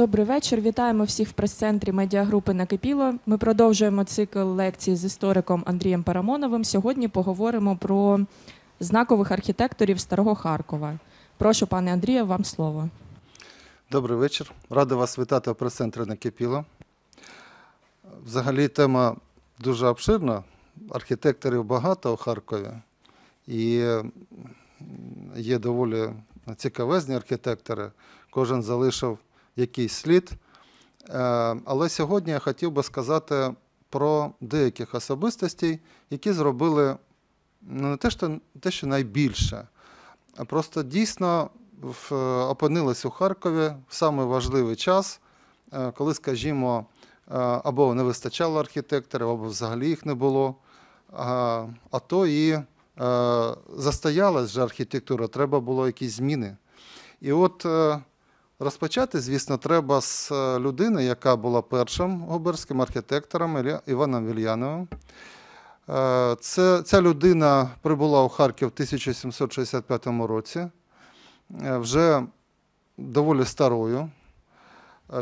Добрий вечір. Вітаємо всіх в прес-центрі медіагрупи Накипіло. Ми продовжуємо цикл лекцій з істориком Андрієм Парамоновим. Сьогодні поговоримо про знакових архітекторів Старого Харкова. Прошу, пане Андрію, вам слово. Добрий вечір. Радий вас вітати у прес-центрі Накипіло. Взагалі, тема дуже обширна. Архітекторів багато у Харкові і є доволі цікавезні архітектори. Кожен залишив якийсь слід. Е, але сьогодні я хотів би сказати про деяких особистостей, які зробили ну, не те, що, те, що найбільше, а просто дійсно в, опинились у Харкові в самий важливий час, е, коли, скажімо, е, або не вистачало архітекторів, або взагалі їх не було. А, а то і застоялась же архітектура, треба було якісь зміни. І от Розпочати, звісно, треба з е, людини, яка була першим губерським архітектором Іваном Вільяновим. Е, це, Ця людина прибула у Харків в 1765 році, е, вже доволі старою.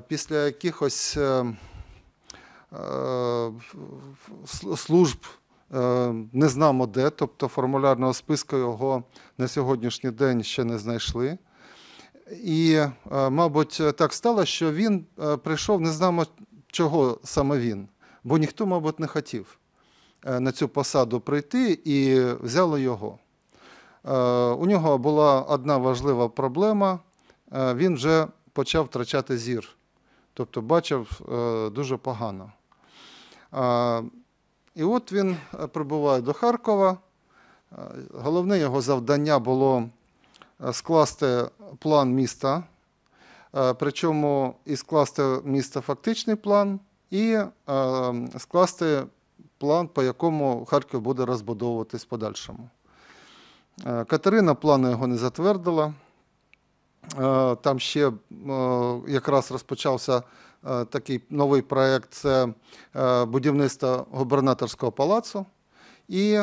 Після якихось служб не знамо де, тобто формулярного списку його на сьогоднішній день ще не знайшли. І, е, мабуть, так стало, що він е, прийшов, не знаємо, чого саме він, бо ніхто, мабуть, не хотів е, на цю посаду прийти і взяло його. У нього була одна важлива проблема, він вже почав втрачати зір, тобто бачив дуже погано. І от він прибуває до Харкова. Головне його завдання було Е, скласти план міста, е, причому і скласти міста фактичний план, і е, скласти план, по якому Харків буде розбудовуватись в подальшому. Катерина плану його не затвердила. Там ще якраз розпочався такий новий проєкт це будівництво губернаторського палацу. І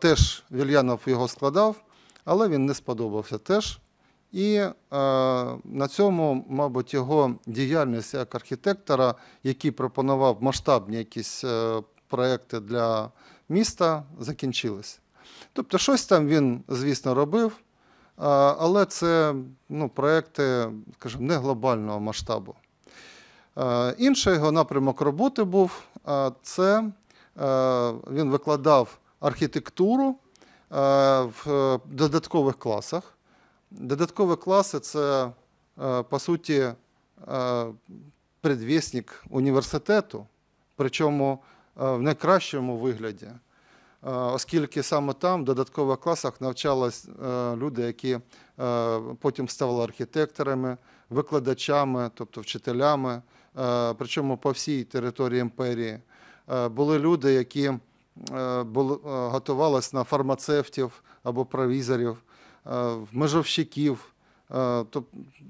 теж Вільянов його складав але він не сподобався теж. І е, на цьому, мабуть, його діяльність як архітектора, який пропонував масштабні якісь е, проекти для міста, закінчилась. Тобто, щось там він, звісно, робив, е, але це ну, проекти, скажімо, не глобального масштабу. Е, інший його напрямок роботи був: е, це е, він викладав архітектуру. Е, в е, додаткових класах. Додаткові класи це, е, по суті, предвісник університету, причому в найкращому вигляді, оскільки саме там в додаткових класах навчались люди, які потім ставали архітекторами, викладачами, тобто вчителями, причому по всій території імперії. Були люди, які Е, е, готувалась на фармацевтів або провізорів, е, межовщиків,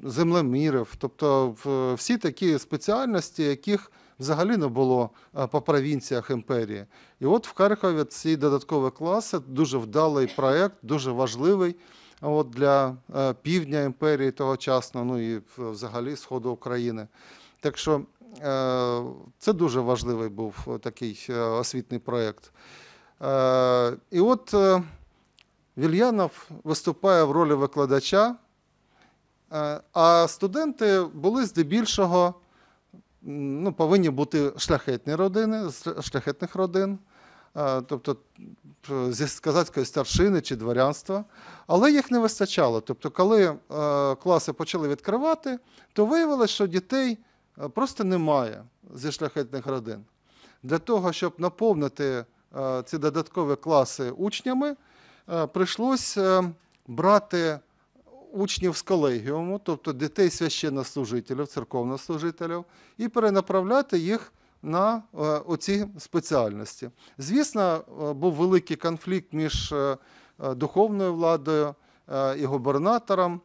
землемірів, тобто всі такі спеціальності, яких взагалі не було по провінціях імперії. І от в Харкові ці додаткові класи дуже вдалий проєкт, дуже важливий от Для півдня імперії тогочасно, ну і взагалі Сходу України. Так що Е, це дуже важливий був е, такий е, освітний проєкт. І от Вільянов виступає в ролі викладача, а студенти були здебільшого ну, повинні бути шляхетні родини, шляхетних родин. Тобто зі козацької старшини чи дворянства, але їх не вистачало. Тобто, коли класи почали відкривати, то виявилось, що дітей Е, просто немає зі шляхетних родин. Для того, щоб наповнити е, ці додаткові класи учнями, е, прийшлось брати учнів з колегіуму, тобто дітей священнослужителів, церковнослужителів, і перенаправляти їх. На оці спеціальності. Звісно, був великий конфлікт між духовною владою і губернатором.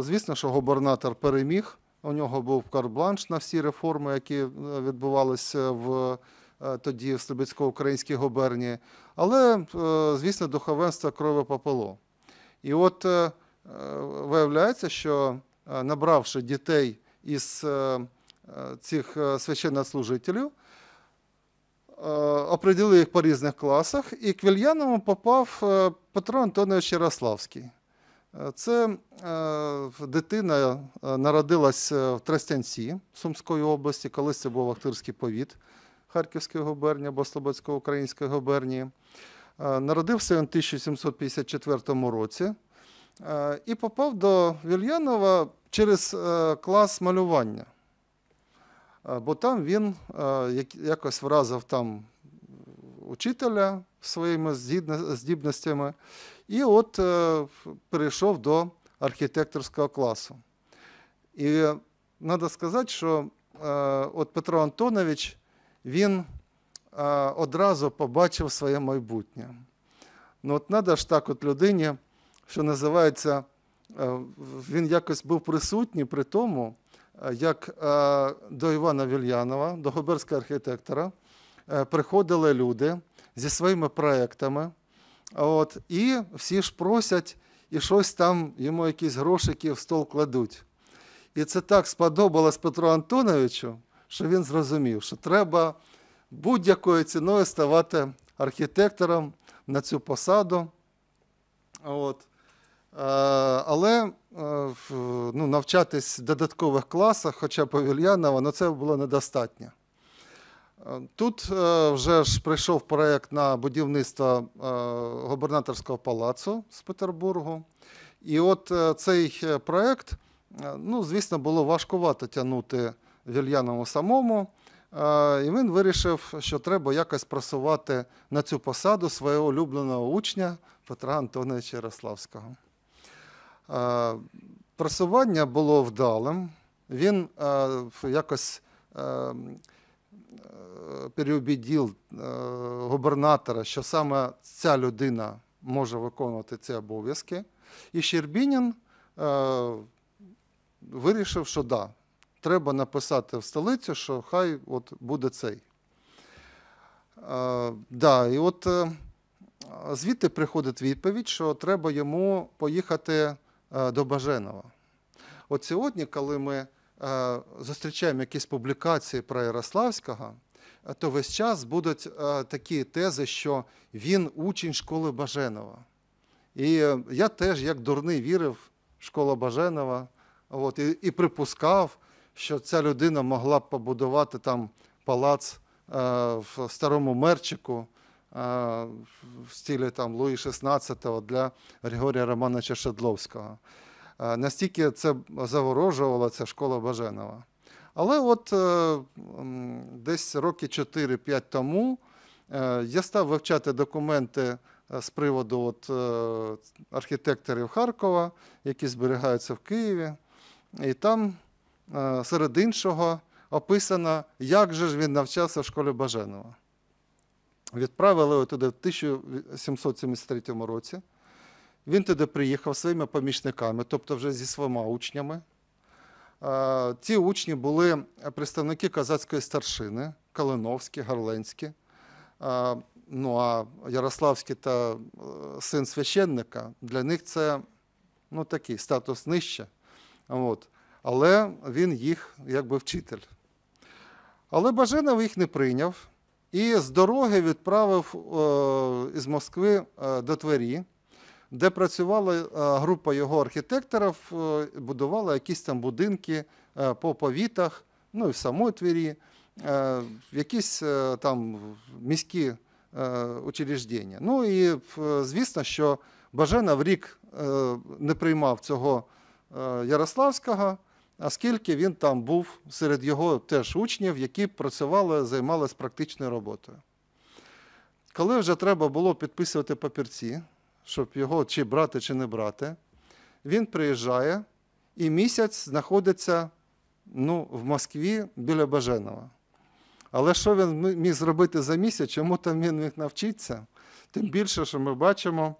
Звісно, що губернатор переміг у нього був карбланш на всі реформи, які е, відбувалися в е, тоді в Слобідсько-українській губернії. Але, е, звісно, духовенство крови попило. І от виявляється, що набравши дітей із цих священнослужителів, оприділи їх по різних класах, і к Вільяному попав Петро Антонович Ярославський. Це е, дитина е, народилась в Тростянці Сумської області, колись це був Ахтирський повіт Харківської губернії або Слободсько-Української губернії. Е, народився він у 1754 році і попав до Вільянова через клас малювання, бо там він якось вразив там учителя своїми здібностями. І от е, перейшов до архітекторського класу. І треба сказати, що е, от Петро Антонович він е, одразу побачив своє майбутнє. Ну от треба ж так, от людині, що називається, е, він якось був присутній при тому, е, як е, до Івана Вільянова, до губерського архітектора, е, приходили люди зі своїми проектами. От, І всі ж просять і щось там йому якісь грошики в стол кладуть. І це так сподобалось Петру Антоновичу, що він зрозумів, що треба будь-якою ціною ставати архітектором на цю посаду. От. Е, але е, ну, навчатись в додаткових класах, хоча б Вільянова, ну це було недостатньо. Е, тут е, вже ж прийшов проєкт на будівництво е, губернаторського палацу з Петербургу. І от цей проєкт, ну, звісно, було важкувато тягнути Вільянову самому. І він вирішив, що треба якось просувати на цю посаду свого улюбленого учня Петра Антоновича Ярославського. Просування було вдалим. Він якось Е, переубідив е, губернатора, що саме ця людина може виконувати ці обов'язки. І Щербінін е, вирішив, що да, треба написати в столицю, що хай от буде цей. Да, і от Звідти приходить відповідь, що треба йому поїхати до Баженова. От сьогодні, коли ми Е, зустрічаємо якісь публікації про Ярославського, е, то весь час будуть е, такі тези, що він учень школи Баженова. І я теж, як дурний, вірив в школу Баженова от, і, і припускав, що ця людина могла б побудувати там палац в старому мерчику. В стілі там Луї XVI для Григорія Романовича Шедловського. Е, настільки це заворожувала ця школа Баженова. Але от е, десь роки 4-5 тому е, я став вивчати документи з приводу от, архітекторів Харкова, які зберігаються в Києві. І там, серед іншого, описано, як же ж він навчався в школі Баженова. Відправили його туди в 1773 році. Він туди приїхав своїми помічниками, тобто вже зі своїми учнями. Ці учні були представники казацької старшини, Калиновські, Гарленські. Ну а Ярославський та е, син священника для них це ну, такий статус нижче. От. Але він їх якби вчитель. Але Баженов їх не прийняв і з дороги відправив е, із Москви е, до Твері де працювала е, група його архітекторів, е, будувала якісь там будинки е, по повітах, ну і в самій Твірі, якісь там міські учреждення. Ну і звісно, що Бажена в рік не приймав цього Ярославського. Оскільки він там був серед його теж учнів, які працювали, займалися практичною роботою. Коли вже треба було підписувати папірці, щоб його чи брати, чи не брати. Він приїжджає і місяць знаходиться ну, в Москві біля Баженова. Але що він міг зробити за місяць, чому там він міг навчитися? Тим більше, що ми бачимо,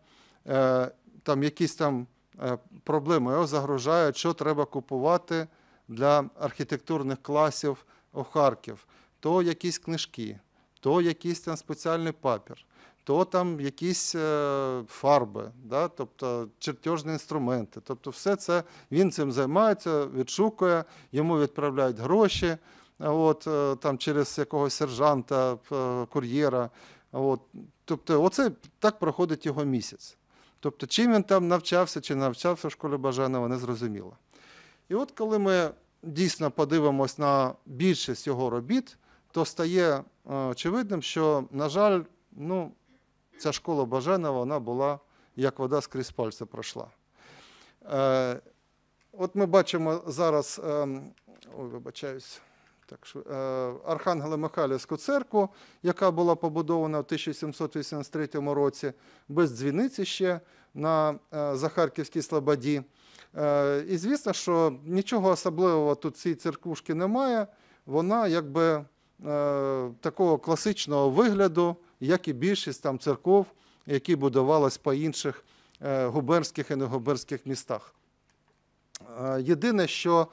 е, там якісь там е, проблеми його загрожають, що треба купувати для архітектурних класів у Харків, то якісь книжки, то якийсь там спеціальний папір то там якісь е, фарби, да? тобто чертежні інструменти. Тобто, все це він цим займається, відшукує, йому відправляють гроші от, е, там, через якогось сержанта, е, кур'єра. От. Тобто, оце так проходить його місяць. Тобто, чим він там навчався чи навчався в школі Бажанова, не зрозуміло. І от коли ми дійсно подивимось на більшість його робіт, то стає очевидним, що, на жаль, ну. Ця школа Баженова вона була, як вода скрізь пальця пройшла. Е, От ми бачимо зараз, е, ой, вибачаюсь, так що, е, Архангело-Михайлівську церкву, яка була побудована в 1783 році, без дзвіниці ще на е, Захарківській Слободі. Е, і звісно, що нічого особливого тут цій церквушки немає. Вона якби Е, такого класичного вигляду, як і більшість там церков, які будувалися по інших е, губернських і негуберських містах. Е, єдине, що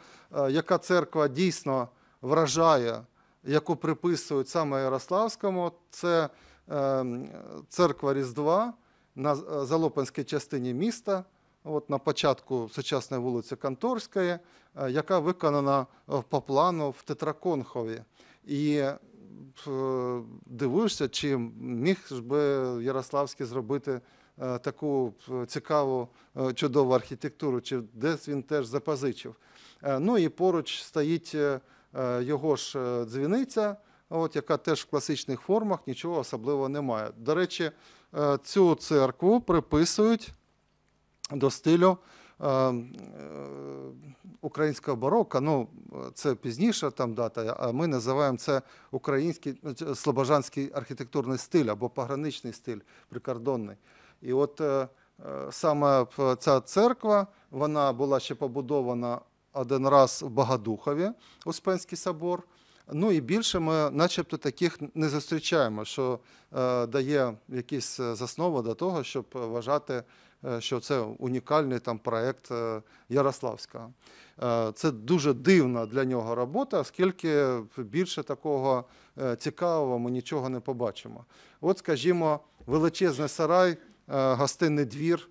яка церква дійсно вражає, яку приписують саме Ярославському, це церква Різдва на Залопинській частині міста, от на початку сучасної вулиці Конторської, яка виконана по плану в Тетраконхові. І е, дивишся, чи міг би Ярославський зробити е, таку е, цікаву, чудову архітектуру, чи десь він теж запозичив. Ну і поруч стоїть його ж дзвіниця, от, яка теж в класичних формах нічого особливого немає. До речі, цю церкву приписують до стилю. Е, е, українського барока, ну це пізніша там дата, а ми називаємо це український ну, слобожанський архітектурний стиль або пограничний стиль прикордонний. І от е, саме ця церква вона була ще побудована один раз в Багадухові, Успенський собор. Ну і більше ми, начебто, таких не зустрічаємо, що е, дає якісь заснови до того, щоб вважати Е, що це унікальний там проект е, Ярославська. Е, це дуже дивна для нього робота, оскільки більше такого цікавого ми нічого не побачимо. От, скажімо, величезний сарай, гостинний двір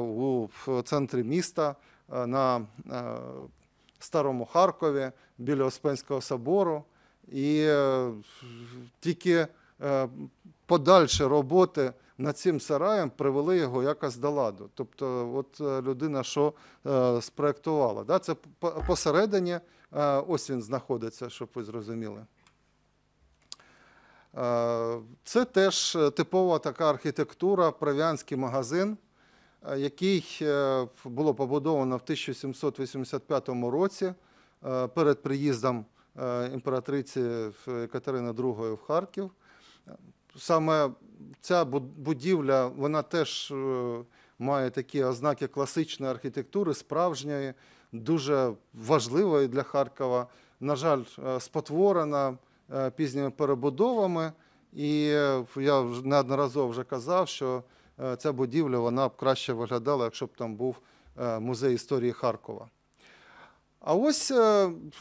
у центрі міста на Старому Харкові біля Успенського собору. І тільки подальші роботи над цим сараєм привели його якось до ладу. Тобто, от е, людина що е, спроектувала. Да? Це посередині, е, ось він знаходиться, щоб ви зрозуміли. Е, це теж е, типова така архітектура, прав'янський магазин, е, який було побудовано в 1785 році перед приїздом імператриці Катерини II в Харків. Саме ця будівля вона теж е, має такі ознаки класичної архітектури, справжньої, дуже важливої для Харкова. На жаль, е, спотворена е, пізніми перебудовами. І я неодноразово вже казав, що ця будівля вона б краще виглядала, якщо б там був музей історії Харкова. А ось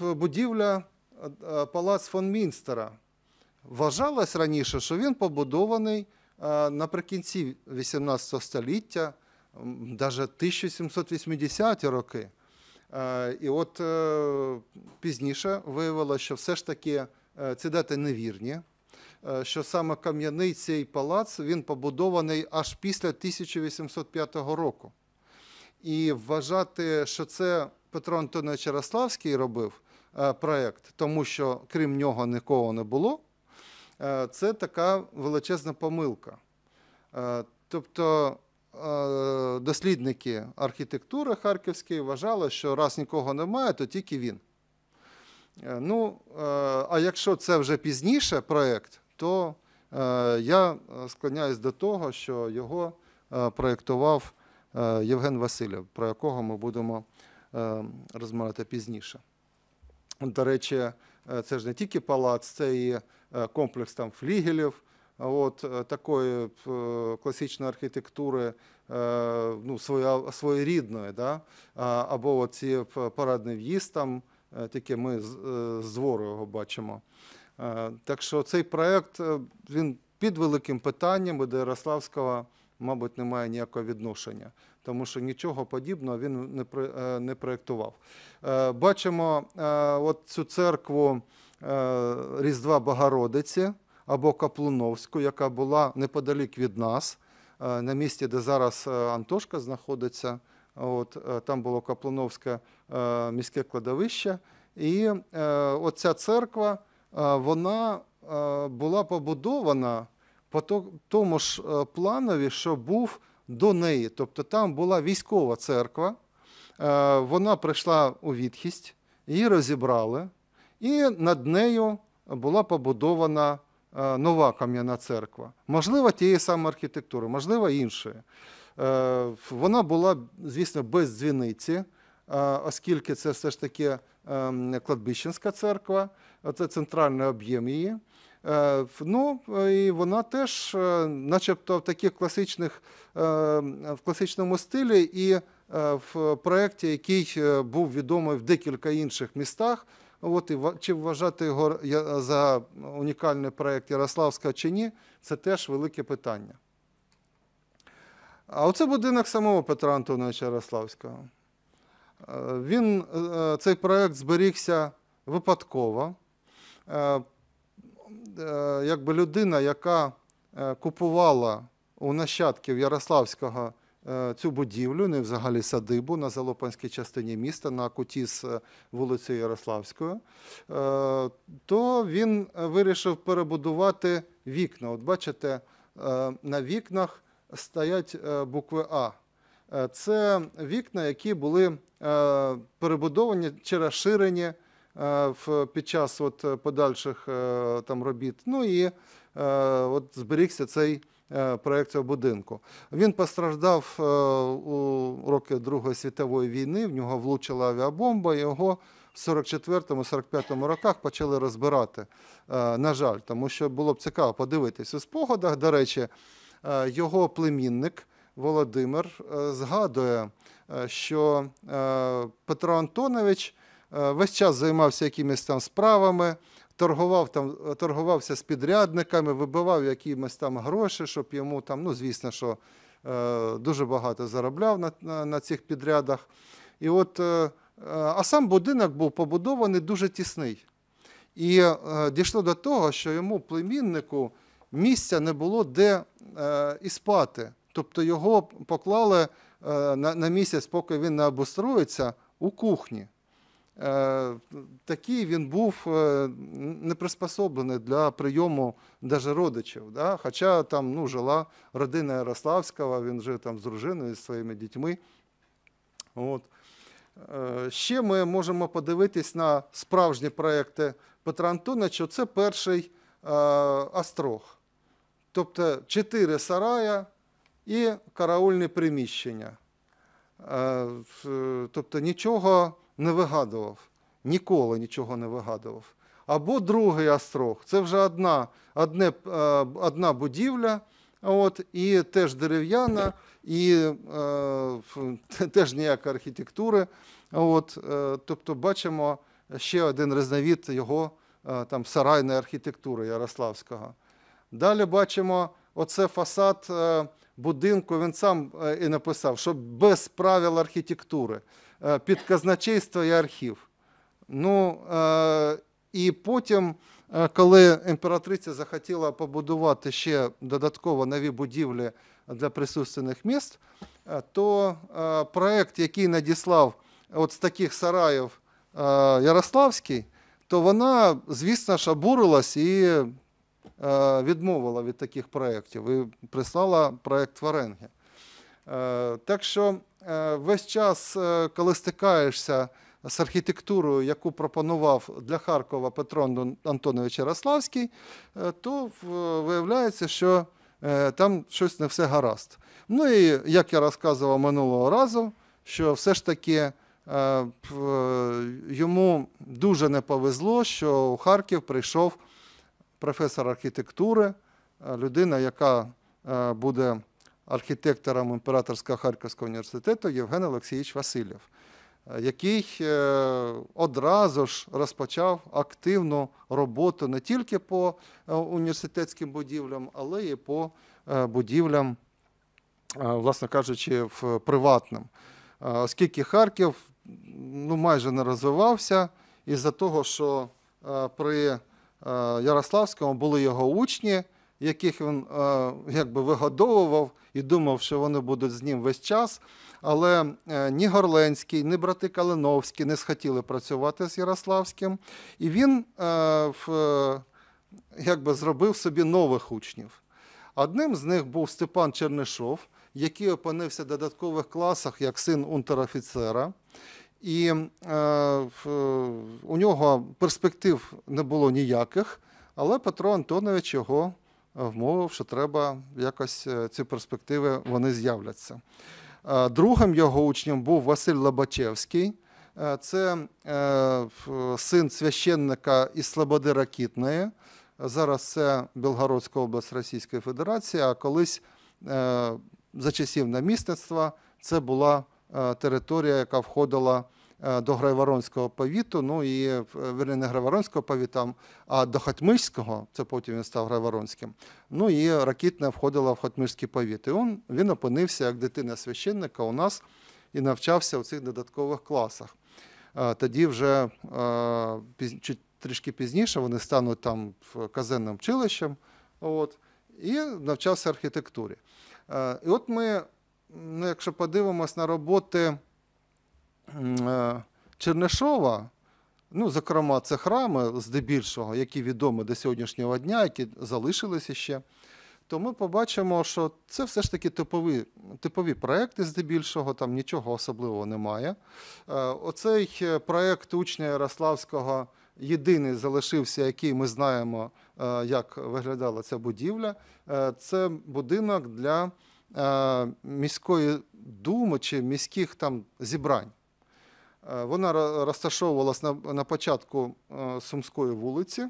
будівля палац фон Мінстера. Вважалось раніше, що він побудований е, наприкінці 18 століття, навіть 1780-ті роки. Е, і от е, пізніше виявилося, що все ж таки ці дати невірні, що саме кам'яний цей палац він побудований аж після 1805 року. І вважати, що це Петро Антонович Ярославський робив проєкт, тому що крім нього нікого не було. Е, це така величезна помилка. Е, тобто е, дослідники архітектури харківської вважали, що раз нікого немає, то тільки він. Ну, а якщо це вже пізніше проєкт, то я склоняюсь до того, що його проєктував Євген Васильєв, про якого ми будемо розмовляти пізніше. До речі, Е, це ж не тільки палац, це і е, комплекс там флігелів. От е, такої класичної архітектури, ну своєрідної, да? або оці парадний в'їзд, там тільки ми з двору його бачимо. Так що цей проект він під великим питанням до Ярославського мабуть, не має ніякого відношення, тому що нічого подібного він не е, проєктував. Е, бачимо е, от цю церкву Різдва Богородиці або Каплуновську, яка була неподалік від нас, на місці, де зараз Антошка знаходиться. От, Там було Каплуновське міське кладовище. І оця церква вона була побудована по тому ж е, планові, що був до неї. Тобто там була військова церква, е, вона прийшла у відхість, її розібрали, і над нею була побудована е, нова кам'яна церква. Можливо, тієї самої архітектури, можливо, іншої. Вона була, звісно, без дзвіниці, оскільки це все ж таки ем, кладбищенська церква, це центральний об'єм її. Е, ну і вона теж, е, начебто, в таких класичних е, в класичному стилі, і в проєкті, який був відомий в декілька інших містах. От і чи вважати його за унікальний проєкт Ярославська чи ні, це теж велике питання. А оце будинок самого Петра Антоновича Ярославського. Він, Цей проєкт зберігся випадково. Е, якби людина, яка е, купувала у нащадків Ярославського е, цю будівлю, не взагалі садибу на Залопанській частині міста, на куті з вулицею Ярославською, то він вирішив перебудувати вікна. От бачите, на вікнах стоять букви А. Це вікна, які були перебудовані чи розширені. Е, під час от е, подальших е, там робіт. Ну і от зберігся цей проєкт цього будинку. Він постраждав у роки Другої світової війни. В нього влучила авіабомба. Його в 44-45 роках почали розбирати. На жаль, тому що було б цікаво подивитись у спогадах. До речі, його племінник. Володимир згадує, що Петро Антонович Е, весь час займався якимись там справами, торгував там, торгувався з підрядниками, вибивав якісь там гроші, щоб йому там, ну звісно, що е, дуже багато заробляв на, на, на цих підрядах. І от, е, А сам будинок був побудований дуже тісний. І дійшло до того, що йому племіннику місця не було де і спати. Тобто його поклали на місяць, поки він не обустроїться, у кухні. Е, такий він був е, не приспособлений для прийому навіть родичів. Да? Хоча там ну, жила родина Ярославського, він жив там з дружиною, з своїми дітьми. От. Е, ще ми можемо подивитись на справжні проекти Петра Антоновича. Це перший астрог, Тобто чотири сарая і караульне приміщення. Тобто нічого не вигадував, ніколи нічого не вигадував. Або другий острог це вже одна одне, е, одна будівля, от, і теж дерев'яна, і е, теж ніякої архітектури. От, е, Тобто бачимо ще один різновід його е, там, сарайної архітектури Ярославського. Далі бачимо оце фасад е, будинку, він сам е, і написав, що без правил архітектури. Е, під казначейство і архів. Ну, е, І потім, е, коли імператриця захотіла побудувати ще додатково нові будівлі для присутственних міст, то проєкт, який надіслав от з таких сараїв Ярославський, то вона, звісно ж, обурилась і відмовила від таких проєктів і прислала проєкт Варенги. Так що Е, весь час, е, коли стикаєшся з архітектурою, яку пропонував для Харкова Петро Антонович Ярославський, е, то виявляється, що там щось не все гаразд. Ну і як я розказував минулого разу, що все ж таки. Йому дуже не повезло, що у Харків прийшов професор архітектури, людина, яка буде архітектором Імператорського Харківського університету Євген Олексійович Васильєв, е, який е, одразу ж розпочав активну роботу не тільки по е, університетським будівлям, але й по будівлям, власне кажучи, в приватним. Оскільки Харків ну, майже не розвивався, із-за того, що при Ярославському були його учні, яких він е, якби вигодовував і думав, що вони будуть з ним весь час. Але е, ні Горленський, ні брати Калиновські не схотіли працювати з Ярославським, і він е, якби зробив собі нових учнів. Одним з них був Степан Чернишов, який опинився в додаткових класах як син унтерофіцера. І е, у нього перспектив не було ніяких, але Петро Антонович його Е, вмовив, що треба якось е, ці перспективи вони з'являться. Е, другим його учнем був Василь Лобачевський. Це син священника із Слободи Ракітної. Зараз це Білгородська область Російської Федерації, а колись за часів намісництва це була територія, яка входила. Е, до Грайворонського повіту, ну і е, верні, не Грайворонського повіту, а до Хотмишського, це потім він став Грайворонським. Ну і ракітне входила в Хотмишський повіт. І він, він опинився як дитина священника у нас і навчався у цих додаткових класах. Е, тоді вже трішки пізніше вони стануть там казенним училищем от, і навчався архітектурі. І от ми, ну, якщо подивимось на роботи. Е, Чернишова, ну, зокрема, це храми здебільшого, які відомі до сьогоднішнього дня, які залишилися ще, то ми побачимо, що це все ж таки типові типові проекти, здебільшого, там нічого особливого немає. Е, оцей е, проект учня Ярославського. Єдиний залишився, який ми знаємо, як виглядала ця будівля, це будинок для міської думи чи міських там зібрань. Е, вона розташовувалась на, на початку е, Сумської вулиці.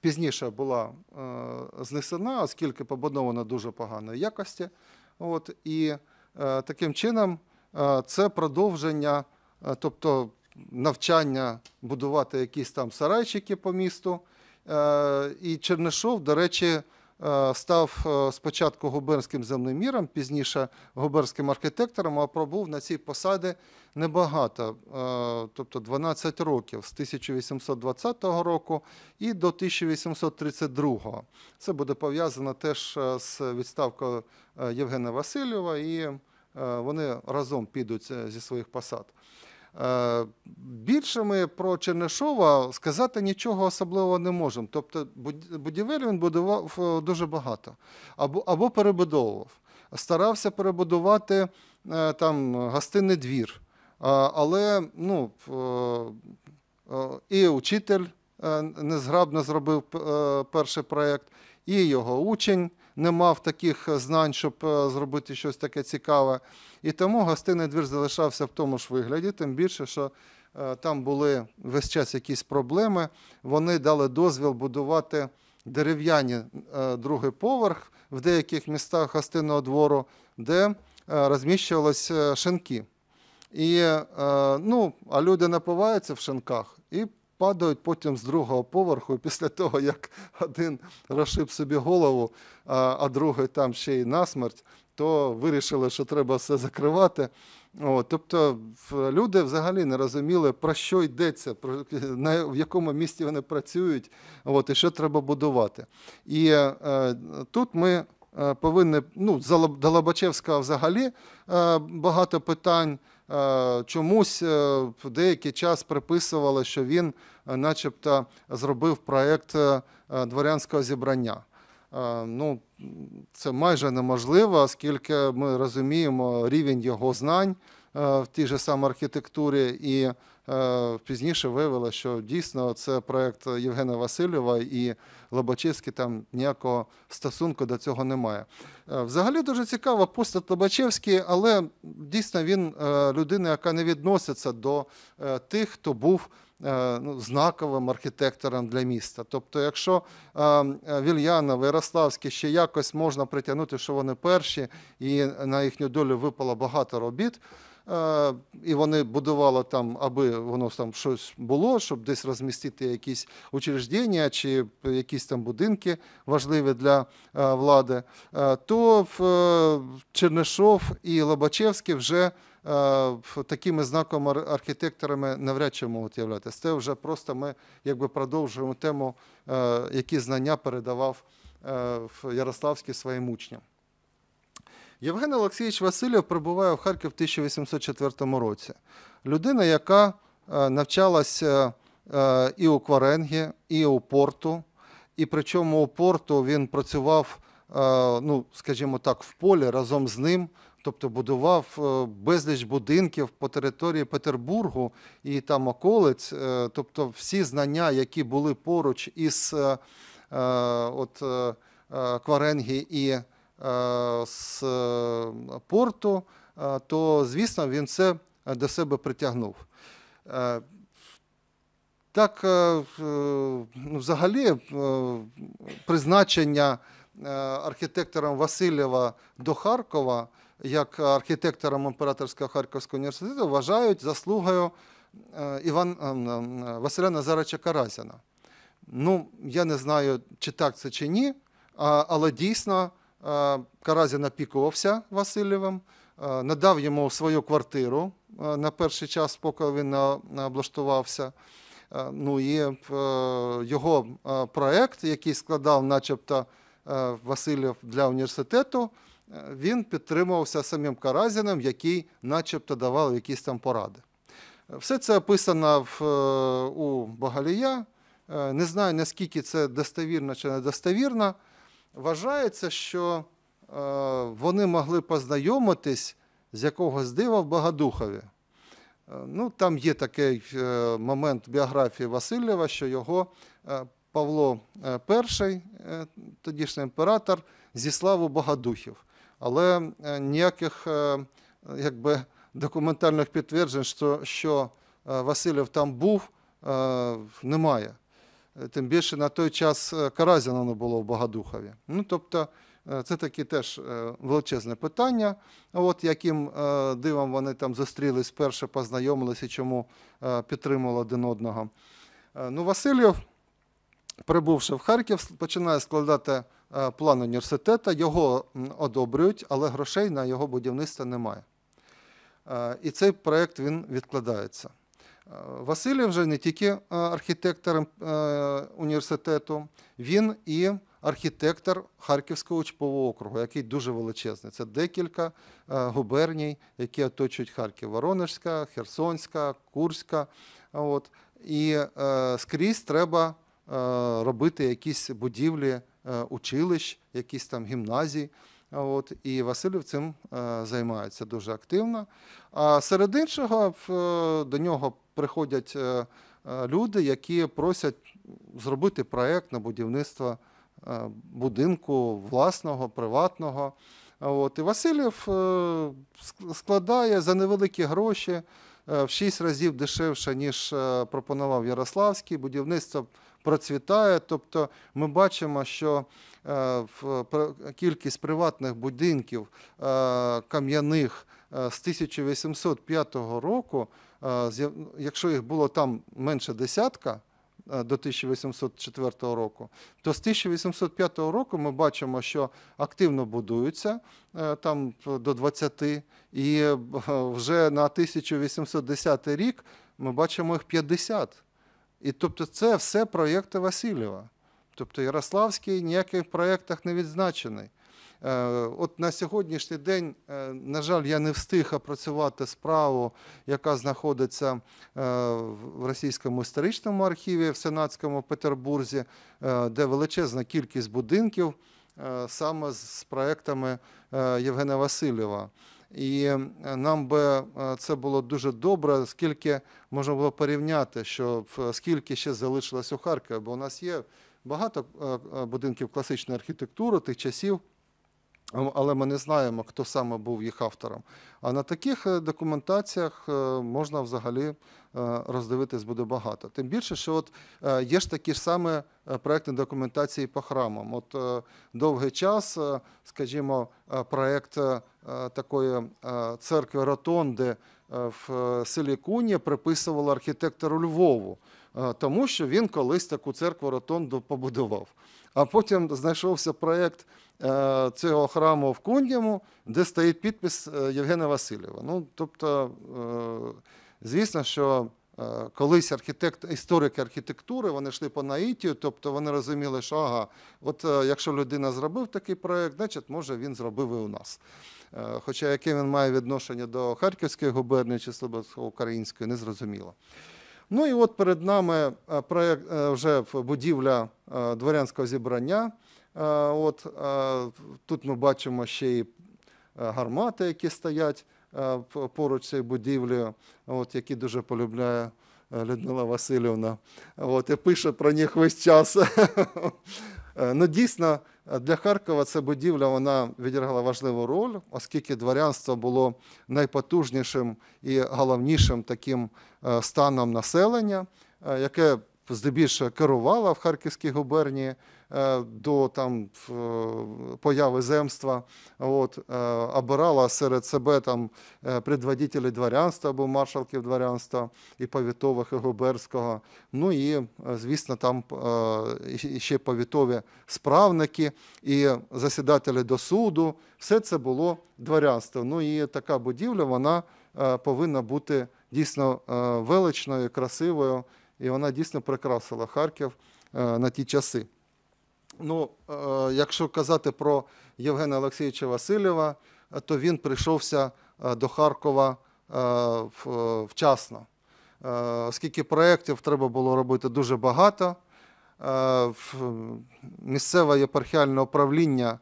Пізніше була е, знесена, оскільки побудована дуже поганої якості. От, І таким чином це продовження, тобто навчання будувати якісь там сарайчики по місту. І Чернишов, до речі, Е, став е, спочатку губернським землеміром, пізніше губернським архітектором, а пробув на цій посаді небагато, е, тобто 12 років з 1820 року і до 1832. Це буде пов'язано теж з відставкою Євгена Васильєва, і вони разом підуть зі своїх посад. Е, більше ми про Чернишова сказати нічого особливого не можемо. Тобто, будівель він будував е, дуже багато або або перебудовував. Старався перебудувати е, там гостинний двір, але ну, і учитель незграбно зробив перший проєкт, і його учень не мав таких е, знань, щоб е, зробити щось таке цікаве. І тому гостинний двір залишався в тому ж вигляді, тим більше, що е, там були весь час якісь проблеми. Вони дали дозвіл будувати дерев'яні другий поверх в деяких містах гостинного двору, де розміщувалися шинки. І, ну, А люди напиваються в шинках і падають потім з другого поверху. І після того, як один розшиб собі голову, а другий там ще й насмерть, то вирішили, що треба все закривати. О, Тобто люди взагалі не розуміли, про що йдеться, про, на, в якому місті вони працюють от, і що треба будувати. І е, тут ми е, повинні ну, за Долобачевська взагалі е, багато питань. Е, чомусь е, деякий час приписували, що він, е, начебто, зробив проєкт дворянського зібрання. Ну, Це майже неможливо, оскільки ми розуміємо рівень його знань в тій же самій архітектурі. і Е, пізніше виявилося, що дійсно це проект Євгена Васильова і Лобачевський там ніякого стосунку до цього немає. Е, взагалі дуже цікава, постать Лобачевський, але дійсно він е, людина, яка не відноситься до тих, хто був ну, Знаковим архітектором для міста. Тобто, якщо е, Вільянов, Ярославський ще якось можна притягнути, що вони перші, і на їхню долю випало багато робіт, і вони будували там, аби воно там щось було, щоб десь розмістити якісь учреждення чи якісь там будинки важливі для влади. То в е, Чернишов і Лобачевський вже. Такими знаками архітекторами навряд чи можуть являтися. Це вже просто ми якби продовжуємо тему, е, які знання передавав в е, Ярославський своїм учням. Євген Олексійович Васильєв прибуває в Харків в 1804 році. Людина, яка е, навчалася е, і у Кваренгі, і у порту. І причому у порту він працював, е, ну скажімо так, в полі разом з ним, тобто будував безліч будинків по території Петербургу і там околиць. Тобто, всі знання, які були поруч із от, Кваренгі і. Е, з е, порту, е, то, звісно, він це до себе притягнув. Так, ну, взагалі, призначення архітектором Васильєва до Харкова як архітектором імператорського Харківського університету вважають заслугою Іван, Василя Назарича Каразіна. Ну, я не знаю, чи так це чи ні, але дійсно. Каразін опікувався Васильєвим, надав йому свою квартиру на перший час, поки він облаштувався. Ну і е, його проект, який складав, начебто, Васильєв для університету, е, він підтримувався самим Каразіном, який, начебто, давав якісь там поради. Все це описано в, е, у Багалія. Не знаю, наскільки це достовірно чи недостовірно вважається, що е, вони могли познайомитись з якогось дива в Богодухові. Е, ну, Там є такий е, момент біографії Васильєва, що його Павло І, тодішній імператор, зіслав у Богодухів. Але ніяких якби, документальних підтверджень, що що Васильєв там був, немає. Е, тим більше на той час е, Каразіна було в Богодухові. Ну, тобто, е, це таке теж величезне питання, от яким дивом вони там зустрілись, перше познайомились і чому підтримували один одного. Ну, Васильєв, прибувши в Харків, починає складати план університету, його одобрюють, але грошей на його будівництво немає. І цей проєкт він відкладається. Василь вже не тільки е, архітектором е, університету, він і архітектор Харківського учпового округу, який дуже величезний. Це декілька е, губерній, які оточують Харків: Воронежська, Херсонська, Курська. От. І скрізь треба робити якісь будівлі училищ, якісь там гімназії. От, І Василів цим е, займається дуже активно. А серед іншого е, до нього приходять е, люди, які просять зробити проєкт на будівництво будинку власного, приватного. От, І Васильєв складає за невеликі гроші в 6 разів дешевше, ніж пропонував Ярославський. Будівництво процвітає. Тобто ми бачимо, що е, кількість приватних будинків е, кам'яних е, з 1805 року, якщо їх було там менше десятка. До 1804 року, то з 1805 року ми бачимо, що активно будуються там до 20, і вже на 1810 рік ми бачимо їх 50. І тобто це все проєкти Васильєва. Тобто Ярославський ніяких проєктах не відзначений. Е, от на сьогоднішній день, е, на жаль, я не встиг опрацювати справу, яка знаходиться е, в Російському історичному архіві в Сенатському Петербурзі, де величезна кількість будинків саме з проектами Євгена Васильєва. І е, нам би е, це було дуже добре, скільки можна було порівняти, що е, скільки ще залишилось у Харкові, бо у нас є багато будинків класичної архітектури тих часів. Але ми не знаємо, хто саме був їх автором. А на таких документаціях можна взагалі роздивитись буде багато. Тим більше, що от є ж такі ж саме проєктні документації по храмам. От довгий час, скажімо, проєкт Е, такої е, церкви Ротонди е, в селі Куні приписували архітектору Львову, тому що він колись таку церкву Ротонду побудував. А потім знайшовся проєкт цього храму в Кунєму, де стоїть підпис Євгена Васильєва. Ну, тобто, звісно, що колись архітект, історики архітектури вони йшли по наїтію, тобто вони розуміли, що ага, от якщо людина зробив такий проєкт, значить, може він зробив і у нас. Е, хоча яке він має відношення до Харківської губернії чи Слободсько-Української, незрозуміло. Ну і от перед нами е, проект е, вже будівля дворянського зібрання. От Тут ми бачимо ще і гармати, які стоять поруч цією будівлею, от, які дуже полюбляє Людмила Васильівна. От, І пише про них весь час. ну, Дійсно, для Харкова ця будівля вона відіграла важливу роль, оскільки дворянство було найпотужнішим і головнішим таким е, станом населення, е, яке здебільшого керувало в Харківській губернії. Е, до там е, появи земства, от, е, обирала серед себе там предводителі дворянства або маршалків дворянства і повітових і губерського. Ну і звісно, там ще повітові справники і засідателі до суду. Все це було дворянство. Ну і така будівля вона повинна бути дійсно величною, красивою, і вона дійсно прикрасила Харків на ті часи ну, е, якщо казати про Євгена Олексійовича Васильєва, то він прийшовся е, до Харкова е, вчасно, оскільки проєктів треба було робити дуже багато. Місцеве єпархіальне управління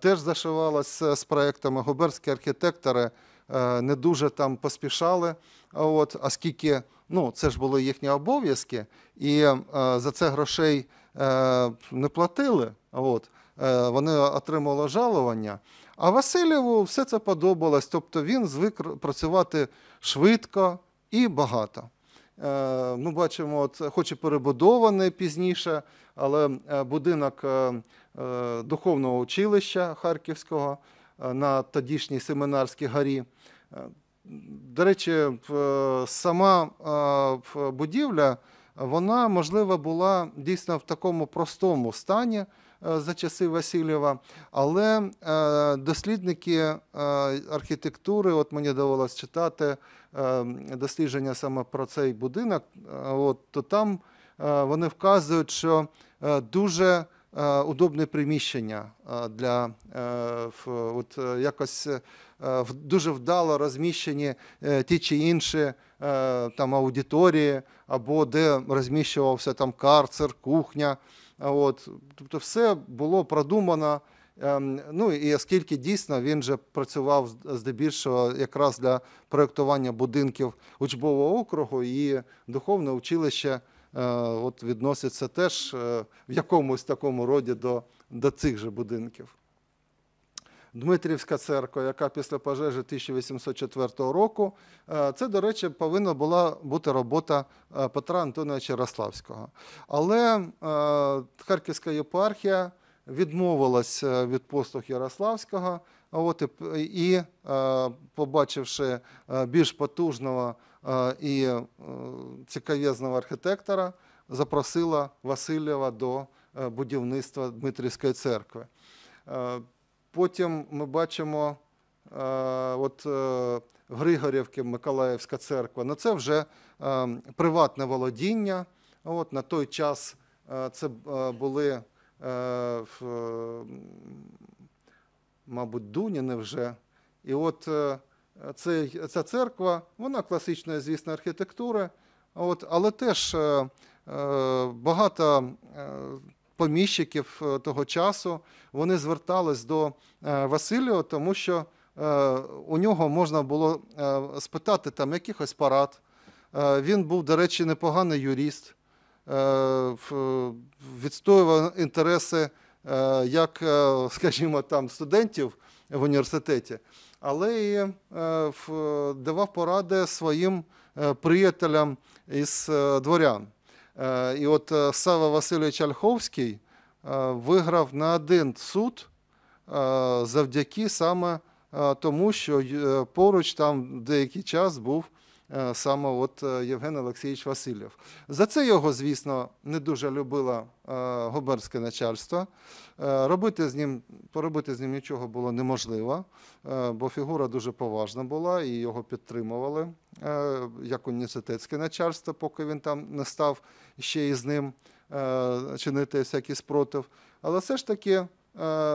теж зашивалося з проєктами, губерські архітектори. Е, не дуже там поспішали. От, оскільки ну, це ж були їхні обов'язки, і е, за це грошей е, не платили. От, Вони отримували жалування. А Васильєву все це подобалось. Тобто він звик працювати швидко і багато. Ми ну, бачимо, хоч і перебудований пізніше, але будинок духовного училища Харківського. Е, на тодішній семинарській горі. Е, до речі, е, сама будівля вона, можливо, була дійсно в такому простому стані за часи Васильєва, але дослідники архітектури, от мені довелося читати дослідження саме про цей будинок, от, то там вони вказують, що дуже Е, удобне приміщення е, для е, от якось дуже вдало розміщені ті чи інші там аудиторії, або де розміщувався там карцер, кухня. От. Тобто, все було продумано. Ем, ну і оскільки дійсно він же працював здебільшого якраз для проєктування будинків учбового округу і духовне училище. Е, от відноситься теж е, в якомусь такому роді до, до цих же будинків. Дмитрівська церква, яка після пожежі 1804 року, е, це, до речі, повинна була бути робота Петра Антоновича Ярославського. Але Харківська єпархія відмовилась від послуг Ярославського, от і побачивши більш потужного. Е, і е, цікавезного архітектора запросила Васильєва до е, будівництва Дмитрівської церкви. Потім ми бачимо от Григорівки Миколаївська церква. Ну, Це вже приватне володіння. От, На той час це були, мабуть, Дуніни вже. І от цей, ця церква, вона класична, звісно, архітектура, от, але теж е, е багато е, поміщиків е, того часу вони звертались до Василіо, тому що у нього можна було спитати там якихось парад. Він був, до речі, непоганий юрист, відстоював інтереси як, скажімо, там студентів в університеті, але і е, давав поради своїм е, приятелям із е, дворян. І от Сава Васильович Ольховський виграв на один суд завдяки саме тому, що поруч там деякий час був. Е, саме от е, Євген Олексійович Васильєв. За це його, звісно, не дуже любило е, губернське начальство. Робити з ним, Поробити з ним нічого було неможливо, бо фігура дуже поважна була і його підтримували як університетське начальство, поки він там не став ще із ним чинити всякий спротив. Але все ж таки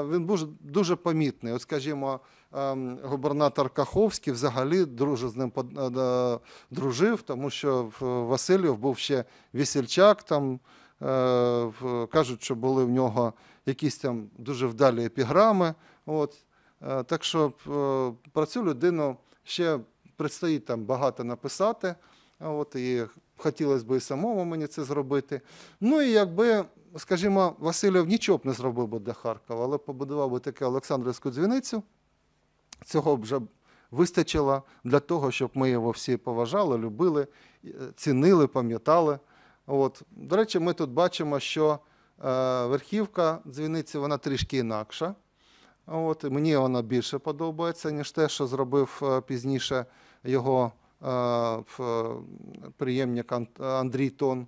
він був дуже помітний. От, скажімо, Ем, губернатор Каховський взагалі друже з ним е, е, дружив, тому що Васильєв був ще Вісільчак. Там е, кажуть, що були в нього якісь там дуже вдалі епіграми. От. Так що про цю людину ще предстоїть там багато написати. От, І хотілося б і самому мені це зробити. Ну і якби, скажімо, Васильєв нічого б не зробив би для Харкова, але побудував би таке Олександрівську дзвіницю цього вже вистачило для того, щоб ми його всі поважали, любили, е, цінили, пам'ятали. От. До речі, ми тут бачимо, що е, верхівка дзвіниці вона трішки інакша. От, Мені вона більше подобається, ніж те, що зробив е, пізніше його приємник Андрій Тон.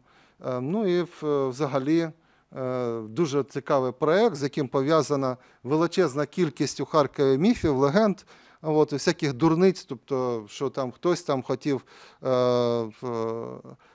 Ну і взагалі Е, дуже цікавий проєкт, з яким пов'язана величезна кількість у Харкові міфів, легенд. От, всяких дурниць, тобто, що там хтось там хотів е, е,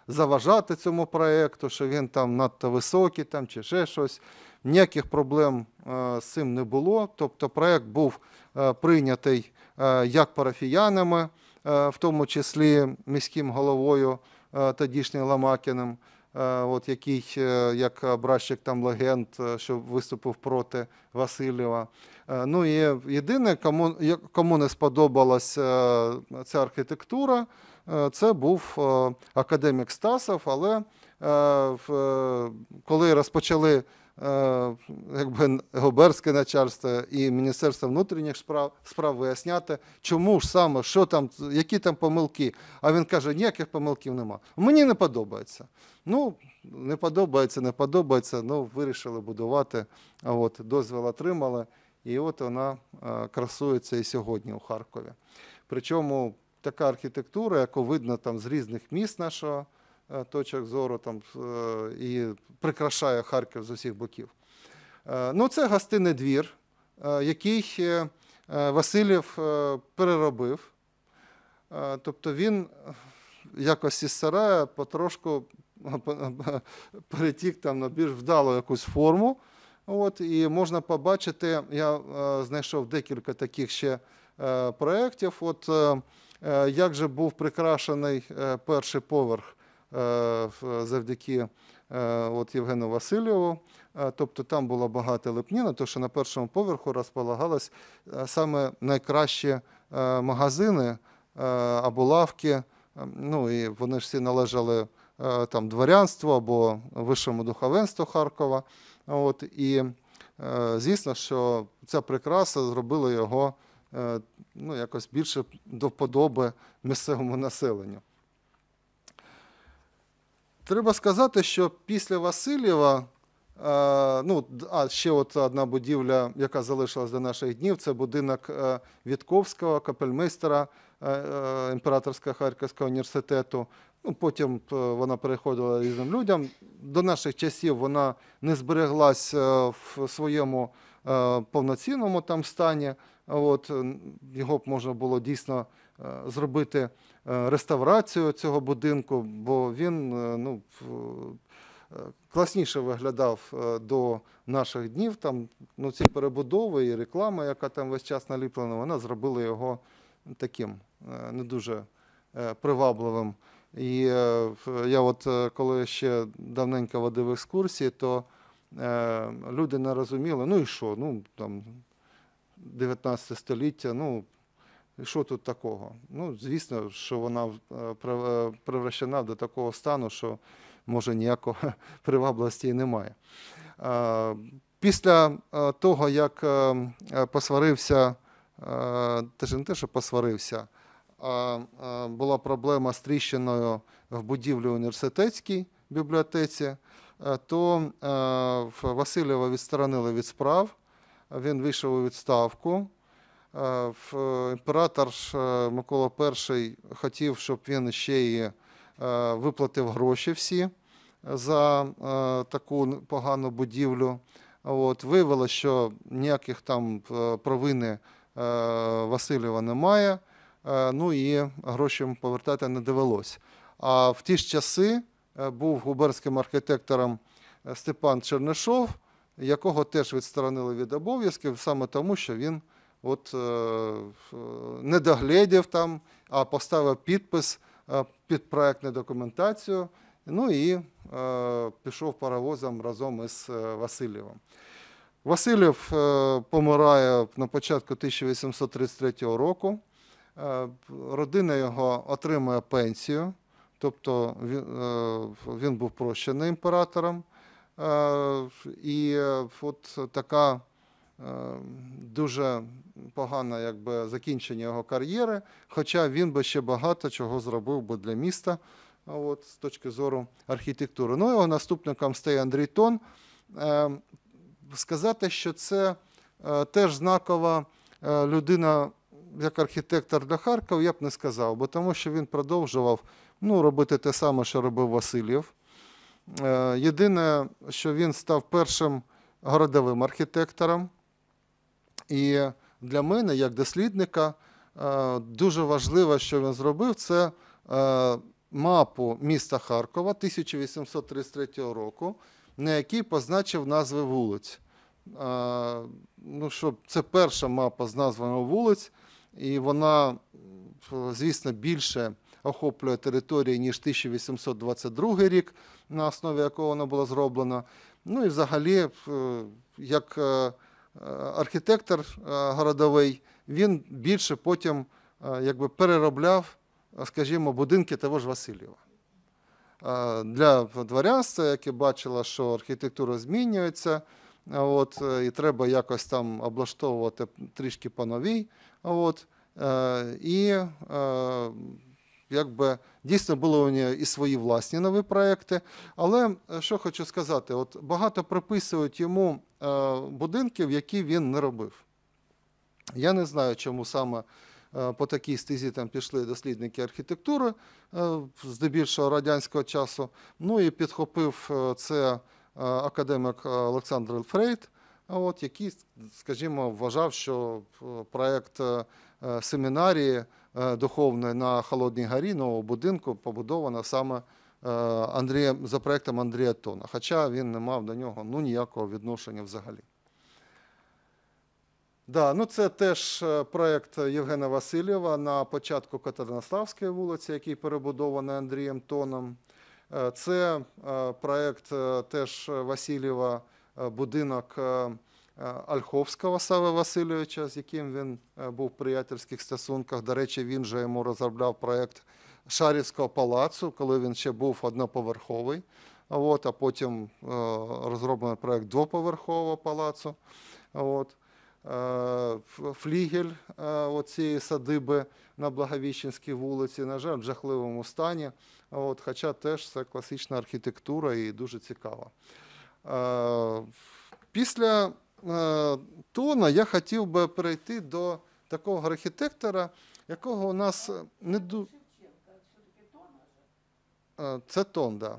заважати цьому проєкту, що він там надто високий там, чи ще щось. Ніяких проблем е, з цим не було. Тобто проєкт був е, прийнятий е, як парафіянами, е, в тому числі міським головою е, Тодішнім Ламакіним. Е, от який е, як бращик там легенд, е, що виступив проти Васильєва. Ну і єдине, кому кому не сподобалася ця архітектура, це був академік Стасов. Але коли розпочали Е, якби губерське начальство і Міністерство внутрішніх справ справ виясняти, чому ж саме, що там, які там помилки. А він каже, ніяких помилків нема. Мені не подобається. Ну, не подобається, не подобається. Ну, вирішили будувати. А От, дозвіл отримали. І от вона е, красується і сьогодні у Харкові. Причому така архітектура, яку видно там з різних міст нашого. Е, точок зору там, е, і прикрашає Харків з усіх боків. Е, ну, Це гостинний двір, який Васильєв переробив. Тобто він якось із сарая потрошку перетік там на більш вдалу якусь форму. От, І можна побачити, я знайшов декілька таких ще проєктів. От як же був прикрашений перший поверх Е, завдяки е, от Євгену Васильєву. Е, тобто там було багато липніна, тому що на першому поверху розполагалось саме найкращі магазини або лавки. Ем, ну і вони ж всі належали там дворянству або вищому духовенству Харкова. От, І звісно, що ця прикраса зробила його ну, якось більше до вподоби місцевому населенню. Треба сказати, що після Васильєва, е, ну, а ще от одна будівля, яка залишилась до наших днів, це будинок е, Вітковського, капельмейстера е, Імператорського Харківського університету. Ну, Потім вона переходила різним людям. До наших часів вона не збереглась в своєму повноцінному там стані. От, Його б можна було дійсно. Е, зробити е, реставрацію цього будинку, бо він е, ну, класніше виглядав до наших днів. Там ну, ці перебудови і реклама, яка там весь час наліплена, вона зробила його таким не дуже привабливим. І я, от коли ще давненько водив екскурсії, то люди не розуміли, ну і що, ну там 19 століття, ну що тут такого? Ну, звісно, що вона е, превращена до такого стану, що може ніякого привабливості і немає. Е, після е, того, як посварився, теж не те, що посварився, а була проблема з тріщиною в будівлі університетській бібліотеці, то Васильова відсторонили від справ, він вийшов у відставку. Е, е, імператор е, Микола І хотів, щоб він ще й виплатив гроші всі за таку погану будівлю. От, Виявилося, що ніяких там провини Васильєва немає, ну і гроші повертати не довелось. А в ті ж часи був губернським архітектором Степан Чернишов, якого теж відсторонили від обов'язків саме тому, що він от е, е, не доглядів там, а поставив підпис е, під проектну документацію. Ну і пішов паровозом разом із Васильєвим. Васильєв помирає на початку 1833 року. Родина його отримує пенсію, тобто він був прощений імператором. І от така Е, дуже погане якби, закінчення його кар'єри, хоча він би ще багато чого зробив би для міста от, з точки зору архітектури. Ну, його наступником стає Андрій Тон. Е, сказати, що це е, теж знакова людина як архітектор для Харкова, я б не сказав, бо тому що він продовжував ну, робити те саме, що робив Васильєв. Єдине, що він став першим городовим архітектором, і для мене, як дослідника, е, дуже важливо, що він зробив, це е, мапу міста Харкова 1833 року, на якій позначив назви вулиць. Е, ну, що Це перша мапа з назвами вулиць, і вона, звісно, більше охоплює території, ніж 1822 рік, на основі якого вона була зроблена. Ну і взагалі, як Е, архітектор е, городовий, він більше потім е, якби переробляв, скажімо, будинки того ж Васильєва. Для дворянства, яке бачило, що архітектура змінюється, от, і треба якось там облаштовувати трішки по новій. От, і якби дійсно були у нього і свої власні нові проекти. Але е, що хочу сказати, от багато приписують йому е, будинків, які він не робив. Я не знаю, чому саме. Е, по такій стезі там пішли дослідники архітектури здебільшого радянського часу. Ну і підхопив це академік Олександр Фрейд, от, який, скажімо, вважав, що проект семінарії Е, духовної на Холодній горі нового будинку побудована саме е, Андрієм за проєктом Андрія Тона. Хоча він не мав до нього ну, ніякого відношення взагалі. Да, ну Це теж е, проєкт Євгена Васильєва на початку Катеринославської вулиці, який перебудований Андрієм Тоном. Це проєкт теж Васильєва будинок Е, Ольховського Сави Васильовича, з яким він е, був в приятельських стосунках. До речі, він же йому розробляв проєкт Шарівського палацу, коли він ще був одноповерховий. От, а потім е, розроблений проєкт двоповерхового палацу. От. Флігель цієї садиби на Благовіщенській вулиці, на жаль, в жахливому стані. От, Хоча теж це класична архітектура і дуже цікава. Після Е, Тона я хотів би перейти до такого архітектора, якого у нас е, не дуже. Е, це тон, так. Да.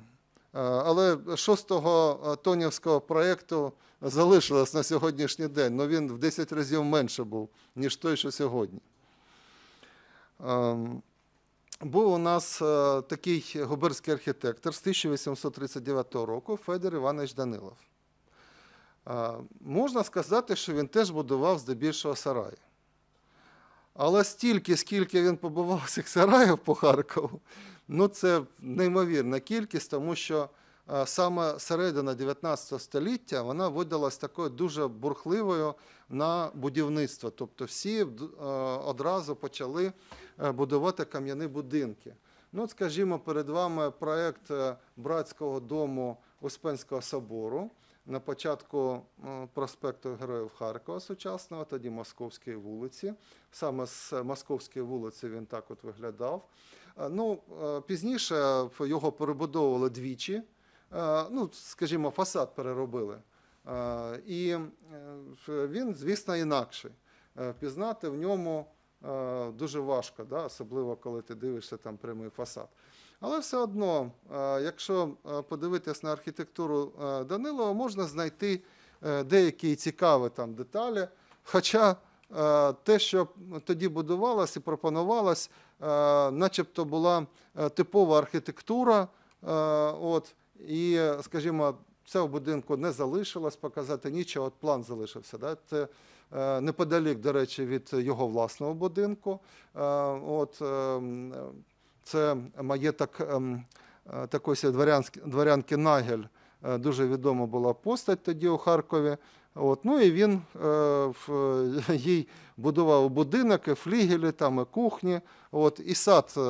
Але шостого тонівського проєкту залишилось на сьогоднішній день, але ну, він в 10 разів менше був, ніж той, що сьогодні. Ем, був у нас такий губерський архітектор з 1839 року Федір Іванович Данилов. Можна сказати, що він теж будував здебільшого сараї. Але стільки, скільки він побував цих сараїв по Харкову, ну це неймовірна кількість, тому що саме середина 19 століття вона видалась такою дуже бурхливою на будівництво. Тобто всі е, одразу почали е, будувати кам'яні будинки. Ну, Скажімо, перед вами проєкт е, братського дому Успенського собору на початку е, проспекту Героїв Харкова сучасного, тоді Московської вулиці. Саме з Московської вулиці він так от виглядав. Е, ну, е, Пізніше його перебудовували двічі, ну, скажімо, фасад переробили. І він, звісно, інакший. Пізнати в ньому дуже важко, да? особливо коли ти дивишся там прямий фасад. Але все одно, е, якщо е, подивитись на архітектуру е, Данилова, можна знайти деякі цікаві там деталі. Хоча те, що тоді будувалось і пропонувалось, начебто була типова архітектура, от, і, скажімо, це в будинку не залишилось, показати нічого, от план залишився. Да? Це неподалік, до речі, від його власного будинку. От, ем, це маєток такої дворянки, Нагель, е, дуже відома була постать тоді у Харкові. От, Ну і він е, їй будував будинок, і флігелі, там, і кухні. От, І сад е,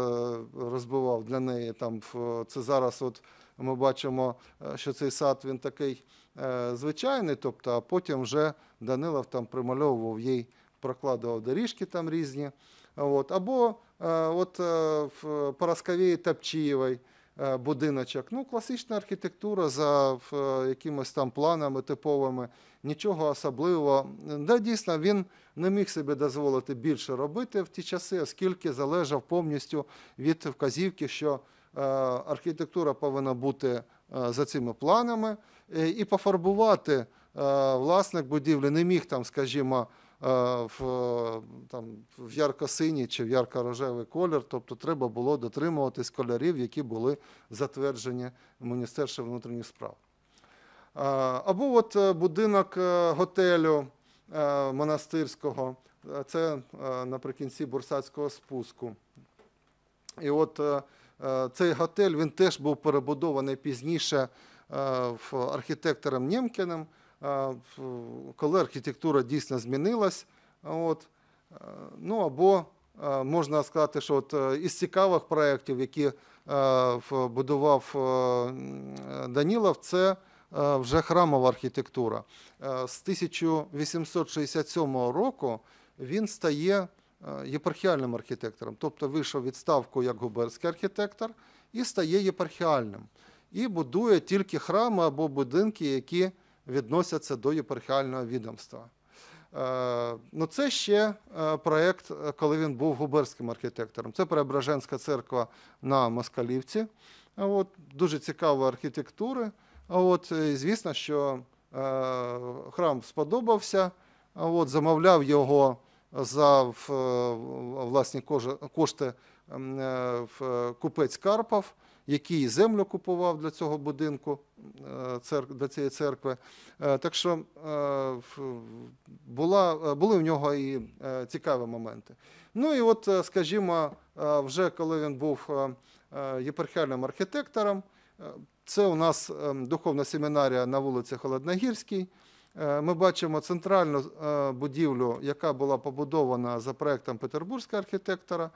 розбивав для неї. Там, Це зараз от ми бачимо, е, що цей сад він такий е, звичайний, тобто, а потім вже Данилов там примальовував їй, прокладував доріжки там різні. От, Або Е, от е, в Парасковії Тапчієвої е, будиночок. Ну, класична архітектура за якимись там планами типовими, нічого особливого. Да, Дійсно, він не міг собі дозволити більше робити в ті часи, оскільки залежав повністю від вказівки, що архітектура повинна бути за цими планами і пофарбувати власник будівлі не міг там, скажімо. Е, в е, там, в ярко-синій чи в ярко-рожевий колір, тобто треба було дотримуватись кольорів, які були затверджені Міністерством внутрішніх справ. Е, або от будинок готелю монастирського, це наприкінці бурсацького спуску. І от цей готель він теж був перебудований пізніше архітектором Нємкіним коли архітектура дійсно змінилась. От, е, ну або е, можна сказати, що от е, із цікавих проєктів, які будував Данілов, це вже храмова архітектура. З 1867 року він стає єпархіальним архітектором, тобто вийшов відставку як губерський архітектор і стає єпархіальним. І будує тільки храми або будинки, які відносяться до єпархіального відомства. Е, ну, Це ще е, проєкт, е, коли він був губерським архітектором. Це Преображенська церква на Москалівці. От, Дуже цікава архітектура. От, і Звісно, що храм сподобався, от, замовляв його за власні кошти в купець Карпов який землю купував для цього будинку е, для цієї церкви. Е, так що е, була, були в нього і цікаві моменти. Ну і от, скажімо, вже коли він був єпархіальним архітектором, це у нас духовна семінарія на вулиці Холодногірській. Ми бачимо центральну будівлю, яка була побудована за проектом Петербурзького архітектора.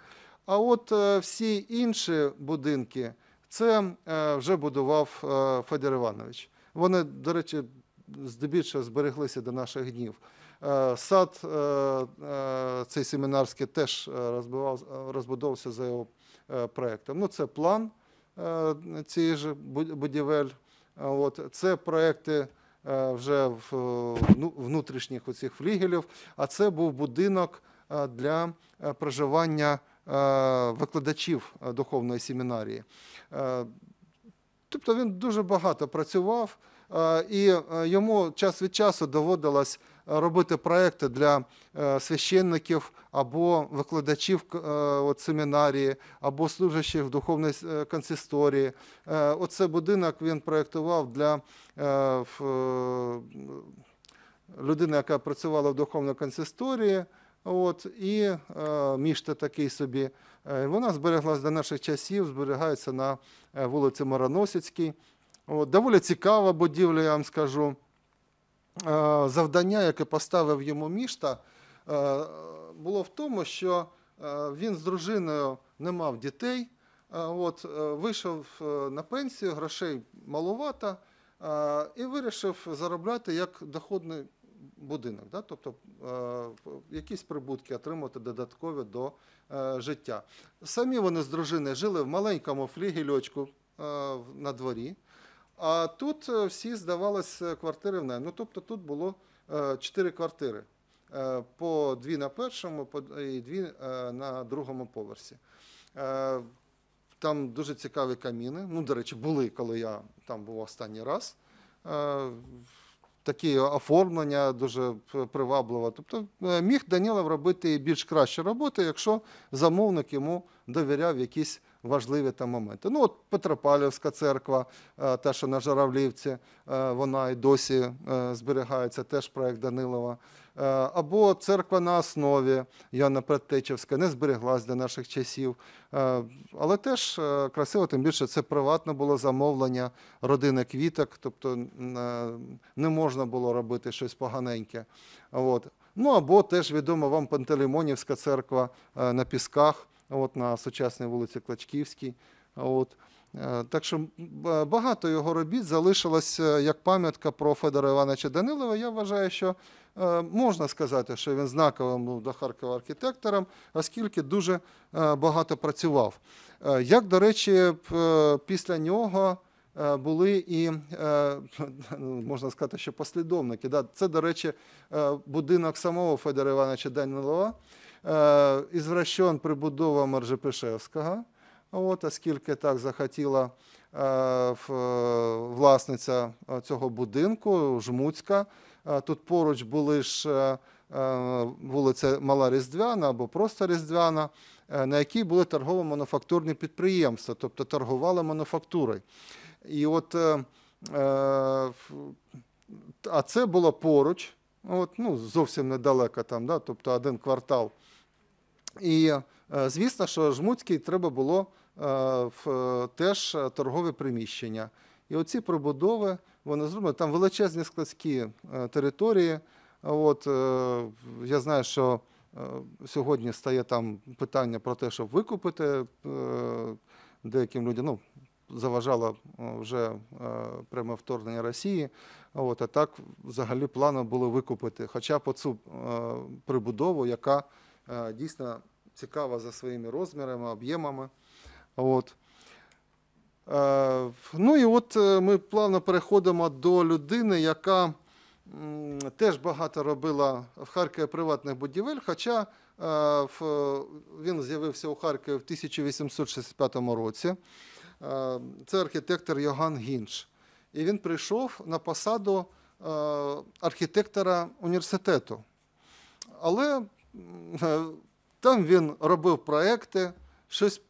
А от всі інші будинки. Це е, вже будував е, Федір Іванович. Вони, до речі, здебільшого збереглися до наших днів. Е, сад цей семінарський теж розбудовувався за його проєктом. Ну, це план цієї ж будівель. От, Це проєкти вже ну, внутрішніх оцих флігелів, а це був будинок для проживання. Е, викладачів е, духовної семінарії. Е, тобто він дуже багато працював, і йому час від часу доводилось робити проекти для священників або викладачів от, семінарії, або служащих в духовній консисторії. Оце будинок він проєктував для людини, яка працювала в духовній консисторії. От, І е, мішта такий собі. Е, вона збереглася до наших часів, зберігається на е, вулиці Мароносіцькій. От, Доволі цікава будівля, я вам скажу. Е, завдання, яке поставив йому мішта, е, було в тому, що е, він з дружиною не мав дітей. От, Вийшов на пенсію, грошей маловато, і вирішив заробляти як доходний будинок, да? тобто е, якісь прибутки отримувати додаткові до е, життя. Самі вони з дружиною жили в маленькому флігельочку е, на дворі, а тут всі здавалися квартири в найм. Ну, тобто тут було чотири квартири. По дві на першому і дві на другому поверсі. Там дуже цікаві каміни. Ну, до речі, були, коли я там був останній раз такі оформлення дуже привабливе. Тобто е, міг Данілов робити більш кращу роботу, якщо замовник йому довіряв якісь важливі там моменти. Ну от Петропавлівська церква, те, що на Жаравлівці, е, вона і досі е, зберігається, теж проєкт Данилова. Е, або церква на основі Яна Предтечівська не збереглась для наших часів. Е, але теж е, красиво, тим більше це приватне було замовлення родини квіток, тобто не можна було робити щось поганеньке. От. Ну або теж відома вам Пантелеймонівська церква на Пісках, от на сучасній вулиці Клачківській. От. Так що багато його робіт залишилось як пам'ятка про Федора Івановича Данилова. Я вважаю, що Е, можна сказати, що він знаковим був до Харкова архітектором, оскільки дуже е, багато працював. Е, як, до речі, після нього були і, ну, можна сказати, що послідовники. Це, до речі, будинок самого Федора Івановича Данилова, ізвращен прибудова Маржепишевського, От, оскільки так захотіла власниця цього будинку, Жмуцька. Е, тут поруч були ж е, е, вулиця Мала Різдвяна або просто Різдвяна, на якій були торгово-мануфактурні підприємства, тобто торгували мануфактурою. І от, А це було поруч, от, ну, зовсім недалеко, там, да, тобто один квартал. І звісно, що Жмуцький треба було теж торгове приміщення. І оці прибудови. Вони зроблені. Там величезні складські е, території. От е, я знаю, що е, сьогодні стає там питання про те, щоб викупити деяким людям. Ну, Заважало вже пряме вторгнення Росії. От, А так взагалі планом було викупити. Хоча б оцю прибудову, яка дійсно цікава за своїми розмірами, об'ємами. От. Е, ну і от е, ми плавно переходимо до людини, яка теж багато робила в Харкові приватних будівель. Хоча е, він з'явився у Харкові в 1865 році. Це архітектор Йоган Гінш. І він прийшов на посаду архітектора університету. Але там він робив проекти, щось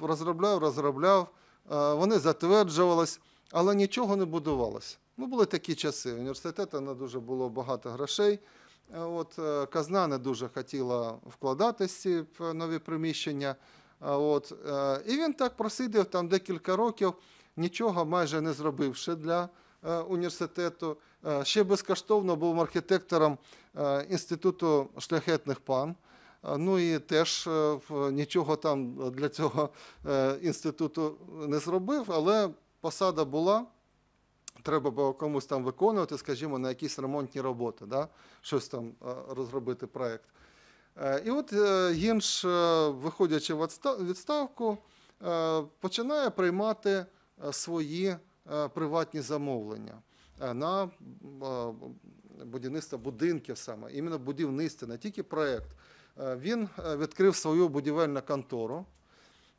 розробляв, розробляв. Е, вони затверджувались, але нічого не будувалося. Ну, були такі часи. університету не дуже було багато грошей. Е, от, е, Казна не дуже хотіла вкладатися в нові приміщення. От, І він так просидив там декілька років, нічого майже не зробивши для університету. Ще безкоштовно був архітектором Інституту шляхетних пан. Ну і теж е, нічого там е, для цього е, інституту не зробив, але посада була. Треба було комусь там виконувати, скажімо, на якісь ремонтні роботи, да? щось там розробити проєкт. І от Гінш, виходячи в відставку, починає приймати свої приватні замовлення на будівництво будинків саме, іменно будівництво, не тільки проєкт. Е, він е, відкрив свою будівельну контору,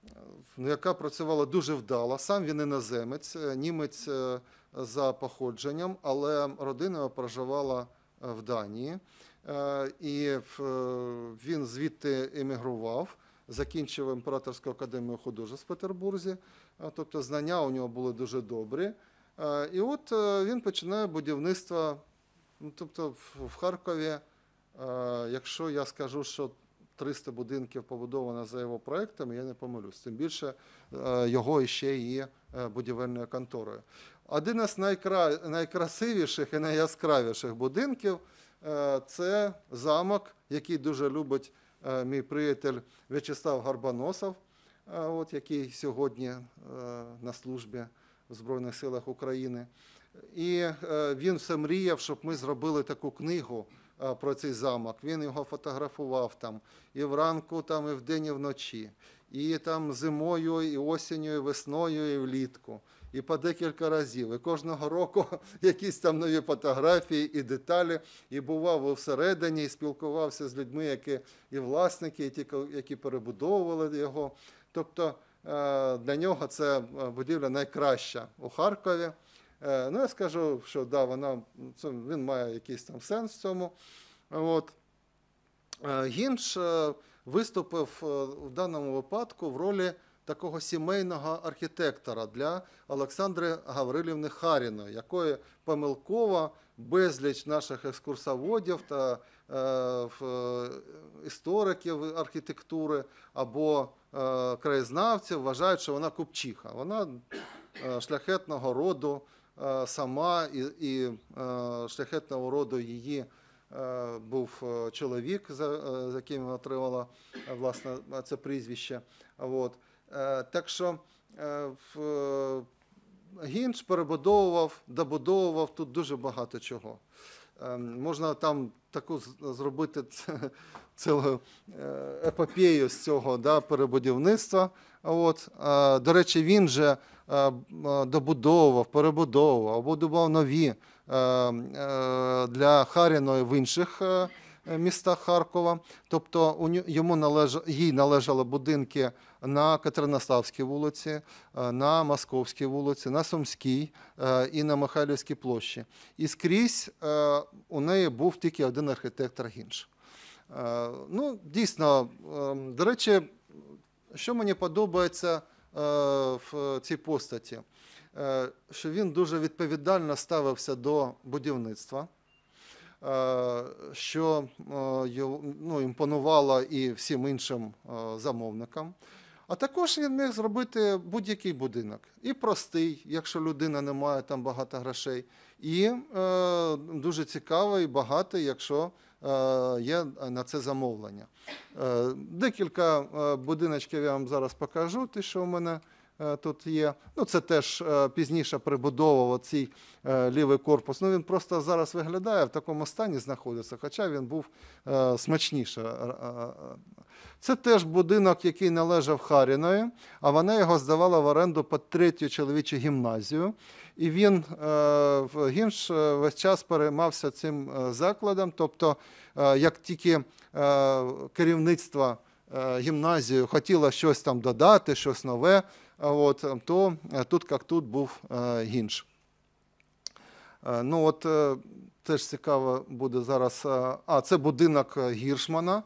е, яка працювала дуже вдало. Сам він іноземець, німець за походженням, але родина проживала в Данії. І він звідти емігрував, закінчив імператорську академію художеств в Петербурзі. Тобто, знання у нього були дуже добрі. І от він починає будівництво, ну, тобто в Харкові. Е, якщо я скажу, що 300 будинків побудовано за його проектами, я не помилюсь. Тим більше е, його ще є е, будівельною конторою. Один із найкра... найкрасивіших і найяскравіших будинків це замок, який дуже любить мій приятель В'ячеслав Гарбаносов, от, який сьогодні на службі в Збройних силах України. І він все мріяв, щоб ми зробили таку книгу. Е, про цей замок. Він його фотографував там і вранку, там, і вдень, і вночі, і там зимою, і осінню, і весною, і влітку. І по декілька разів. І кожного року якісь там нові фотографії і деталі. І бував усередині, і спілкувався з людьми, які і власники, і ті, які перебудовували його. Тобто е, для нього це е, будівля найкраща у Харкові. Е, ну, я скажу, що да, вона, це, він має якийсь там сенс в цьому. От. Е, Гінш е, виступив в даному випадку в ролі такого сімейного архітектора для Олександри Гаврилівни Харіної, якої помилково безліч наших екскурсоводів та е, істориків архітектури або е, краєзнавців вважають, що вона купчиха. Вона шляхетного роду Е, сама, і і е, шляхетного роду її е, був чоловік, за, за яким отримала власне це прізвище. От. Так що в Гінч перебудовував, добудовував тут дуже багато чого. Можна там таку зробити цілу епопею з цього да, перебудівництва. От. До речі, він же Е, е, добудовував, перебудовував, будував нові е, для Харіної в інших містах Харкова. Тобто йому належ... їй належали будинки на Катеринославській вулиці, на Московській вулиці, на Сумській і на Михайлівській площі. І скрізь у неї був тільки один архітектор Гінш. Ну, Дійсно, ем, до речі, що мені подобається. Е, в цій постаті, е, що він дуже відповідально ставився до будівництва. Е, що ну, імпонувало і всім іншим замовникам. А також він міг зробити будь-який будинок. І простий, якщо людина не має там багато грошей, і е, дуже цікавий, і багатий, якщо Е, є е, на це замовлення. Е, декілька будиночків я вам зараз покажу, Те, що в мене тут є. Ну, Це теж пізніше прибудовував цей лівий корпус. Ну, Він просто зараз виглядає, в такому стані знаходиться, хоча він був смачніше це теж будинок, який належав Харіною, а вона його здавала в оренду під третю чоловічу гімназію. І він е, в гінш е, весь час переймався цим е, закладом. Тобто, як тільки керівництво гімназії хотіло щось там додати, щось нове, от, то тут як тут був гінш. Ну от Теж цікаво буде зараз. А це будинок Гіршмана.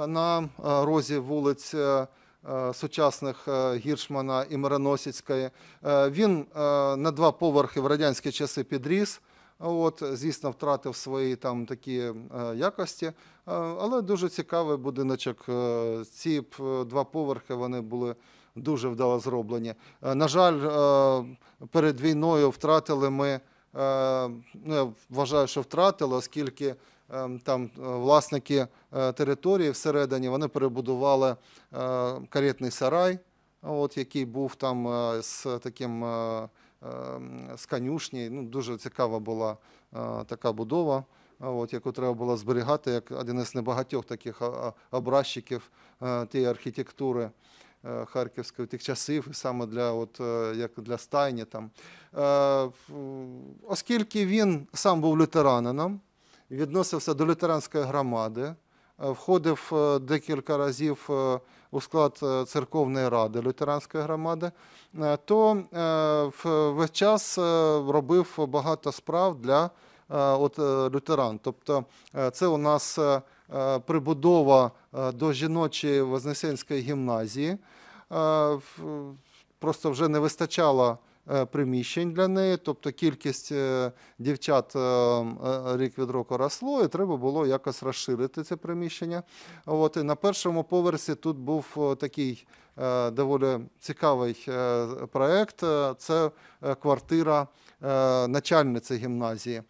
Е, на е, розі вулиць. Е, сучасних Гіршмана і Мироносіцької. Він на два поверхи в радянські часи підріс, От, звісно, втратив свої там такі якості. Але дуже цікавий будиночок. Ці два поверхи вони були дуже вдало зроблені. На жаль, перед війною втратили ми, ну я вважаю, що втратили, оскільки. Ем, там е, власники е, території всередині вони перебудували е, каретний сарай, от який був там з таким ем, з конюшні. Ну, Дуже цікава була така будова. От, яку треба було зберігати, як один із небагатьох таких образчиків тієї архітектури харківської тих часів, саме для от, як для стайні. Там. Оскільки він сам був лютеранином відносився до лютеранської громади, е, входив е, декілька разів е, у склад церковної ради лютеранської громади, то весь час робив багато справ для от, лютеран. Тобто це у нас прибудова до жіночої Вознесенської гімназії. Просто вже не вистачало. Е, приміщень для неї, тобто кількість е, дівчат е, рік від року росло, і треба було якось розширити це приміщення. От, і На першому поверсі тут був такий доволі цікавий проєкт. Це квартира начальниці гімназії.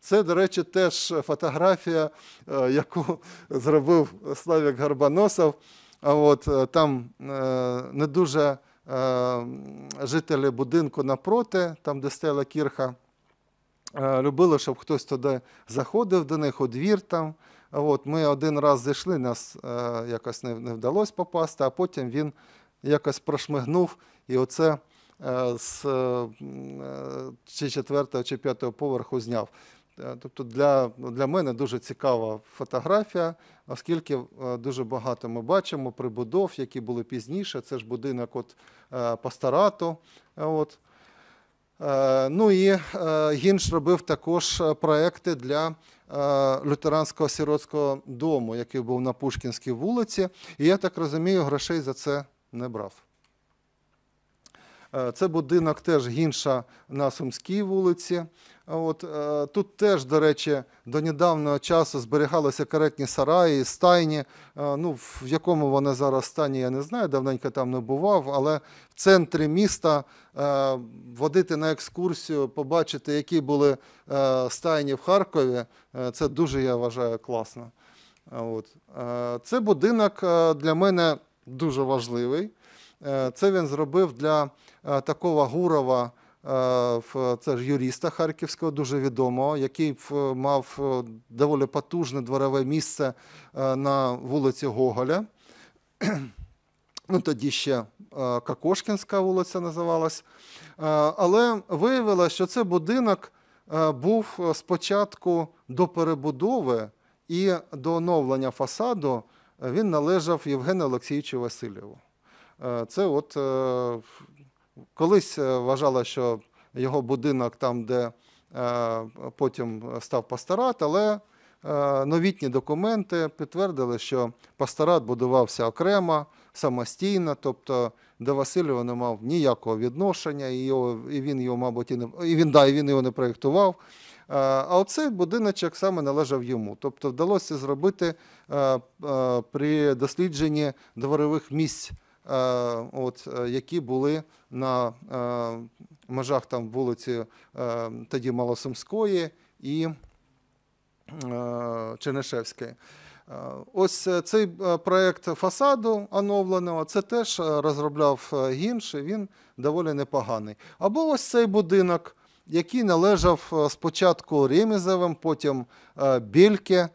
Це, до речі, теж фотографія, яку зробив Славік Гарбаносов. От, там не дуже Е, жителі будинку напроти, там де стела кірха, е, любили, щоб хтось туди заходив до них у двір там. От, Ми один раз зайшли, нас е, якось не, не вдалося попасти, а потім він якось прошмигнув. І оце з чи четвертого, чи п'ятого поверху зняв. Е, тобто для для мене дуже цікава фотографія, оскільки е, дуже багато ми бачимо прибудов, які були пізніше. Це ж будинок от е, Пастарату. От. Ну і Гінш робив також проекти для лютеранського сіротського дому, який був на Пушкінській вулиці. І я так розумію, грошей за це не брав. Це будинок теж гінша на Сумській вулиці. От е, Тут теж, до речі, до недавнього часу зберігалися каретні сараї, стайні. Е, ну, В якому вони зараз стані, я не знаю, давненько там не бував, але в центрі міста е, водити на екскурсію, побачити, які були стайні в Харкові, це дуже, я вважаю, класно. От. Це будинок для мене дуже важливий. Це він зробив для такого Гурова. Е, це ж юриста Харківського, дуже відомого, який мав е, доволі потужне дворове місце е, на вулиці Гоголя. Ну, Тоді ще Какошкінська вулиця називалась. Але виявилося, що цей будинок був спочатку до перебудови і до оновлення фасаду він належав Євгену Олексійовичу Васильєву. Це от Колись е, вважала, що його будинок там, де е, потім став пасторат, але е, новітні документи підтвердили, що пасторат будувався окремо, самостійно, тобто до Васильєва не мав ніякого відношення, і, його, і він його, мабуть, і не і він, да, і він його не проєктував. А оцей будиночок саме належав йому. Тобто вдалося зробити при дослідженні дворових місць. Е, от, е, які були на е, межах там вулиці тоді Малосумської і Чернишевської. Ось цей проєкт фасаду оновленого це теж розробляв Гінш, він доволі непоганий. Або ось цей будинок, який належав спочатку Ремізевим, потім Більке,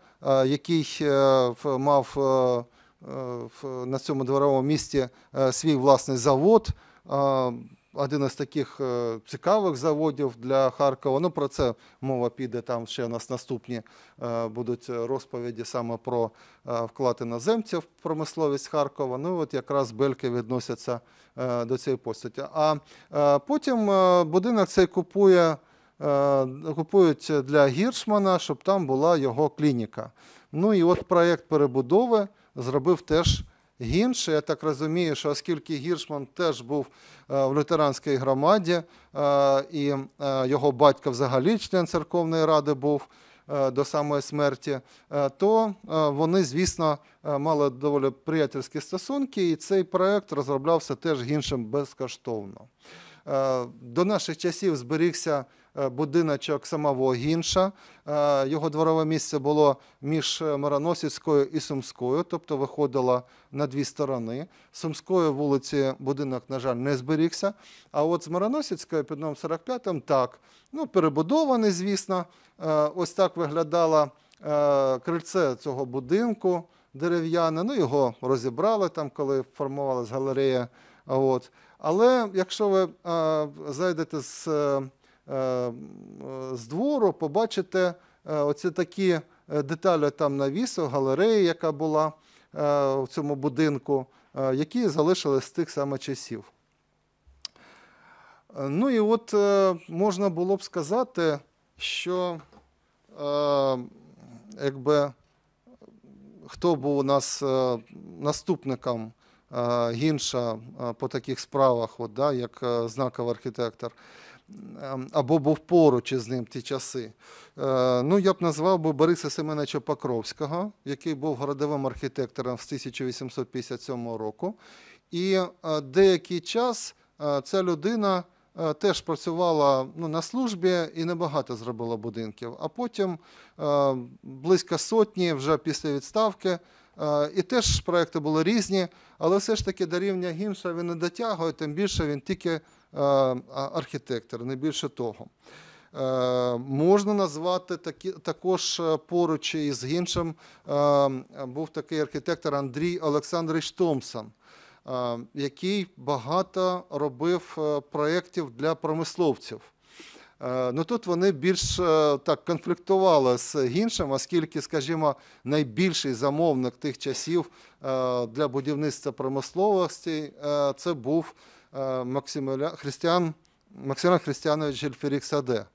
який мав на цьому дворовому місті е, свій власний завод. Е, один із таких е, цікавих заводів для Харкова. Ну про це мова піде. Там ще у нас наступні будуть розповіді саме про вклад іноземців в промисловість Харкова. Ну, от якраз Бельки відносяться до цієї постаті. А потім будинок цей купує. Купують для Гіршмана, щоб там була його клініка. Ну і от проєкт перебудови зробив теж гінше. Я так розумію, що оскільки Гіршман теж був е, в лютеранській громаді, е, і е, його батько взагалі член церковної ради був. До самої смерті, то вони, звісно, мали доволі приятельські стосунки, і цей проект розроблявся теж гіншим безкоштовно. До наших часів зберігся Е, будиночок самого гінша. Е, його дворове місце було між е, Мироносівською і Сумською, тобто виходило на дві сторони. Сумської вулиці будинок, на жаль, не зберігся. А от з Мироносівської під номером 45 так, ну перебудований, звісно, ось так виглядало крильце цього будинку дерев'яне. Ну його розібрали там, коли формувалась галерея. От. Але якщо ви зайдете з Е, е, з двору побачите е, оці такі деталі там навісу, галереї, яка була в цьому будинку, які залишились з тих саме часів. Ну і от можна було б сказати, що якби хто був у нас наступником Гінша по таких справах, от, да, як знаковий архітектор. Ем, або був поруч із ним ті часи. Е, ну, Я б назвав би Бориса Семеновича Покровського, який був городовим архітектором з 1857 року. І е, деякий час е, ця людина. Теж працювала ну, на службі і небагато зробила будинків, а потім е, близько сотні вже після відставки. і теж проекти були різні, але все ж таки до рівня Гімша він не дотягує, тим більше він тільки Е, архітектор, не більше того. Е, можна назвати такі також е, поруч із іншим, був такий архітектор Андрій Олександрович Томсон, який багато робив проєктів для промисловців. Ну Тут вони більш так конфліктували з іншим, оскільки, скажімо, найбільший замовник тих часів для будівництва промисловості це був. Е, Максимуля Христиан Максимілян Християнович Саде.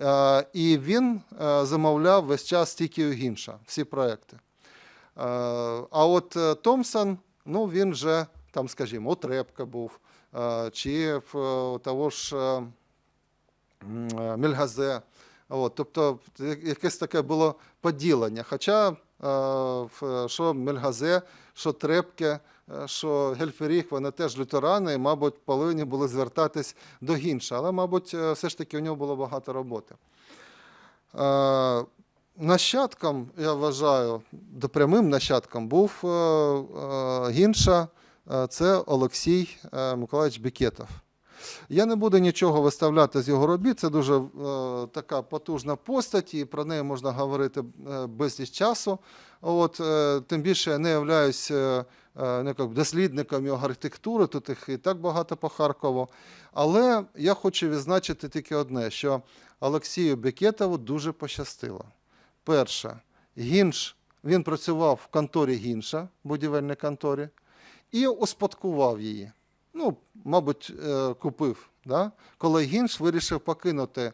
Е, і він е, замовляв весь час тільки Гінша, всі проекти. А от Томсон, ну він вже там, скажімо, Отрепка був, чи в того ж Мельгазе. От, Тобто якесь таке було поділення. Хоча що Мельгазе, що Трепке. Е, що Гельферіх, вони теж лютерани, і, мабуть, повинні були звертатись до Гінша. Але, мабуть, е, все ж таки у нього було багато роботи. Е, нащадком, я вважаю, допрямим нащадком був Гінша, це Олексій Миколаївич Бікетов. Я не буду нічого виставляти з його робіт. Це дуже е, така потужна постать, і про неї можна говорити е, безліч часу. От, е, Тим більше я не являюся е, не, ну, дослідником його архітектури, тут їх і так багато по Харкову. Але я хочу відзначити тільки одне: що Олексію Бекетову дуже пощастило. Перше, Гінш, він працював в конторі Гінша, будівельній конторі, і успадкував її ну, мабуть, е, купив. Да? Коли Гінш вирішив покинути е,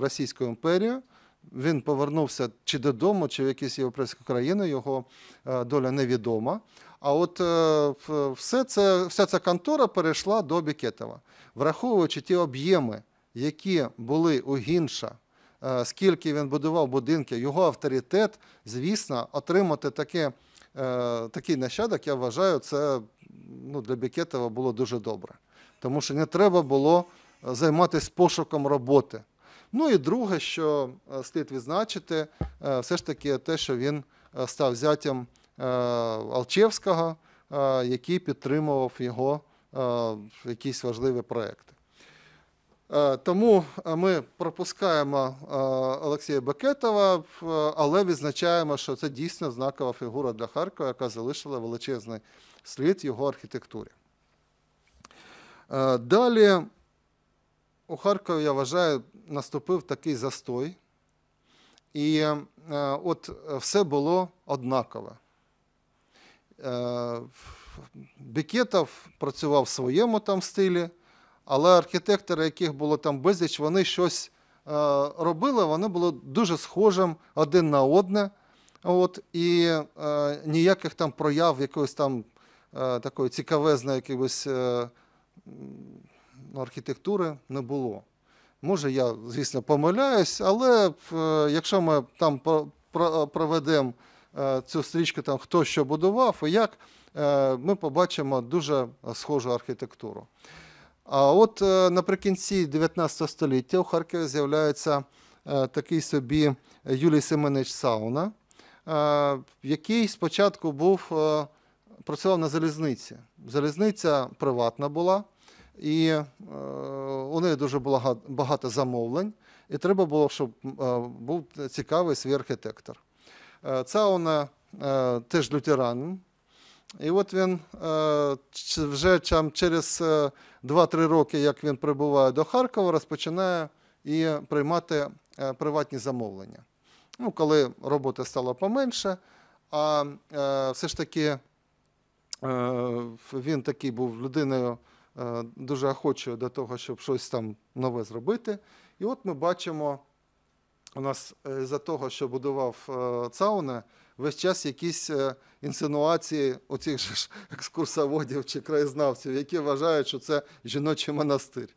Російську імперію, він повернувся чи додому, чи в якісь європейські країни, його е, доля невідома. А от все це, вся ця контора перейшла до Бікетова, враховуючи ті об'єми, які були у Гінша, скільки він будував будинки, його авторитет, звісно, отримати таке. Е, такий нащадок, я вважаю, це ну, для Бікетова було дуже добре. Тому що не треба було е, займатися пошуком роботи. Ну і друге, що е, слід відзначити, все ж таки те, що він став зятям Алчевського, який підтримував його якісь важливі проекти. Е, тому е, ми пропускаємо е, Олексія Бекетова, але відзначаємо, що це дійсно знакова фігура для Харкова, яка залишила величезний слід його архітектурі. Далі у Харкові, я вважаю, наступив такий застой, і от все було однакове. Бекетов працював в своєму там стилі але архітектори, яких було там безліч, вони щось е, робили, вони були дуже схожим один на одне. От, І е, ніяких там прояв якоїсь там е, такої цікавезної якоїсь е, архітектури не було. Може, я, звісно, помиляюсь, але е, якщо ми там проведемо е, цю стрічку, там хто що будував і як, е, ми побачимо дуже схожу архітектуру. А от е, наприкінці 19 століття у Харкові з'являється е, такий собі Юлій Семенич Сауна, е, який спочатку був, працював на залізниці. Залізниця приватна була, і у неї дуже було багато замовлень, і треба було, щоб був цікавий свій архітектор. Цауна теж лютеранин. І от він е, вже через 2-3 е, роки, як він прибуває до Харкова, розпочинає і приймати е, приватні замовлення. Ну, Коли роботи стало поменше, а все ж таки він такий був людиною дуже охочою до того, щоб щось там нове зробити. І от ми бачимо, у нас за того, що будував Цауна, весь час якісь е, інсинуації оцих ж екскурсоводів чи краєзнавців, які вважають, що це жіночий монастир,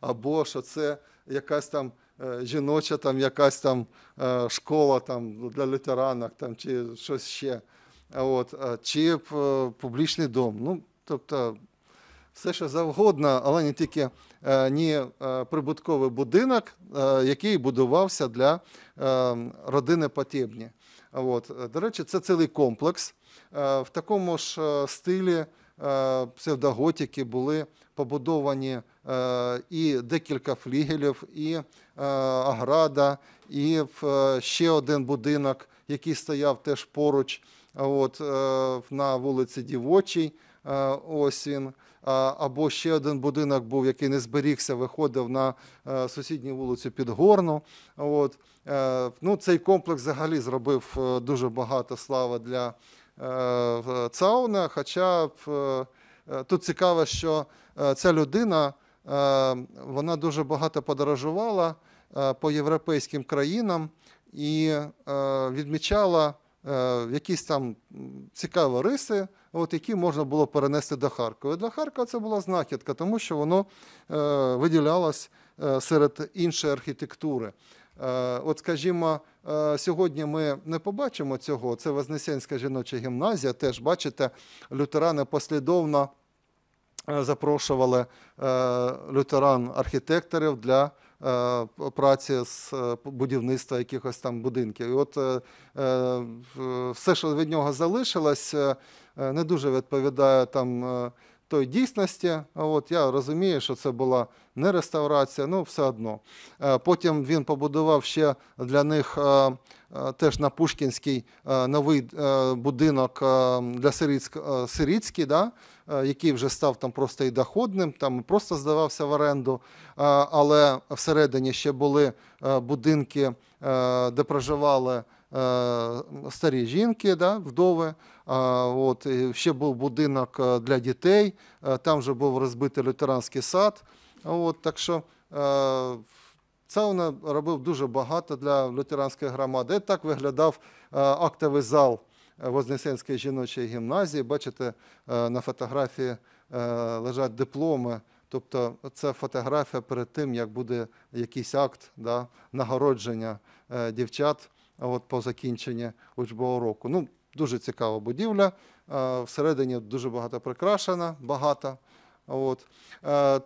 або що це якась там е, жіноча, там якась там е, школа там для лютеранок, там чи щось ще. От, чи публічний дом. Ну, тобто все, що завгодно, але не тільки ні прибутковий будинок, який будувався для родини потрібні. От. До речі, це цілий комплекс. Е, в такому ж е, стилі е, псевдоготіки були побудовані і декілька флігелів, і аграда, і ще один будинок, який стояв теж поруч от, на вулиці Дівочій. Ось він. Або ще один будинок був, який не зберігся, виходив на сусідню вулицю Підгорну. От. Е, ну, Цей комплекс взагалі зробив е, дуже багато слави для е, Цауна. Хоча тут цікаво, що ця людина вона дуже багато подорожувала по європейським країнам і відмічала якісь там цікаві риси, от які можна було перенести до Харкова. для Харкова це була знахідка, тому що воно виділялось серед іншої архітектури. Е, от, скажімо, е, сьогодні ми не побачимо цього. Це Вознесенська жіноча гімназія. Теж бачите, лютерани послідовно е, запрошували лютеран-архітекторів для праці з будівництва якихось там будинків. І от все, що від нього залишилось, не дуже відповідає там тої дійсності. От Я розумію, що це була не реставрація, ну все одно. Е, потім він побудував ще для них е, е, теж на Пушкінський новий будинок для сиріцьк, сиріцький, да? який вже став там просто і доходним, там просто здавався в оренду. Але всередині ще були будинки, де проживали. Е, старі жінки, да, вдови. Е, от, Ще був будинок е, для дітей, там вже був розбитий лютеранський сад. От, Так що Цауна робив дуже багато для лютеранської громади. І так виглядав актовий зал Вознесенської жіночої гімназії. Бачите, на фотографії лежать дипломи. Тобто це фотографія перед тим, як буде якийсь акт да, нагородження дівчат от по закінченні учбового року. Ну, Дуже цікава будівля. Всередині дуже багато прикрашена, багата. От.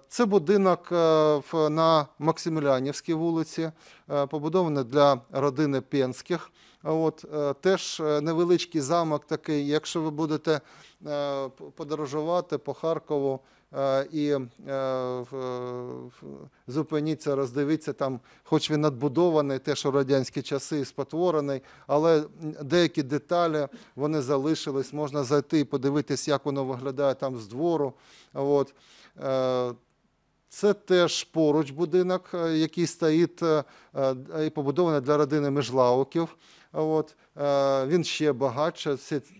Це будинок е, на Максимілянівській вулиці, е, побудований для родини Пенських. От. Е, теж невеличкий замок такий, якщо ви будете подорожувати по Харкову. Е, і е, зупиніться, роздивіться там, хоч він надбудований, теж у радянські часи спотворений, але деякі деталі вони залишились. Можна зайти і подивитись, як воно виглядає там з двору. От. Е, це теж поруч будинок, який стоїть і побудований для родини Межлауків. От. Він ще багатше,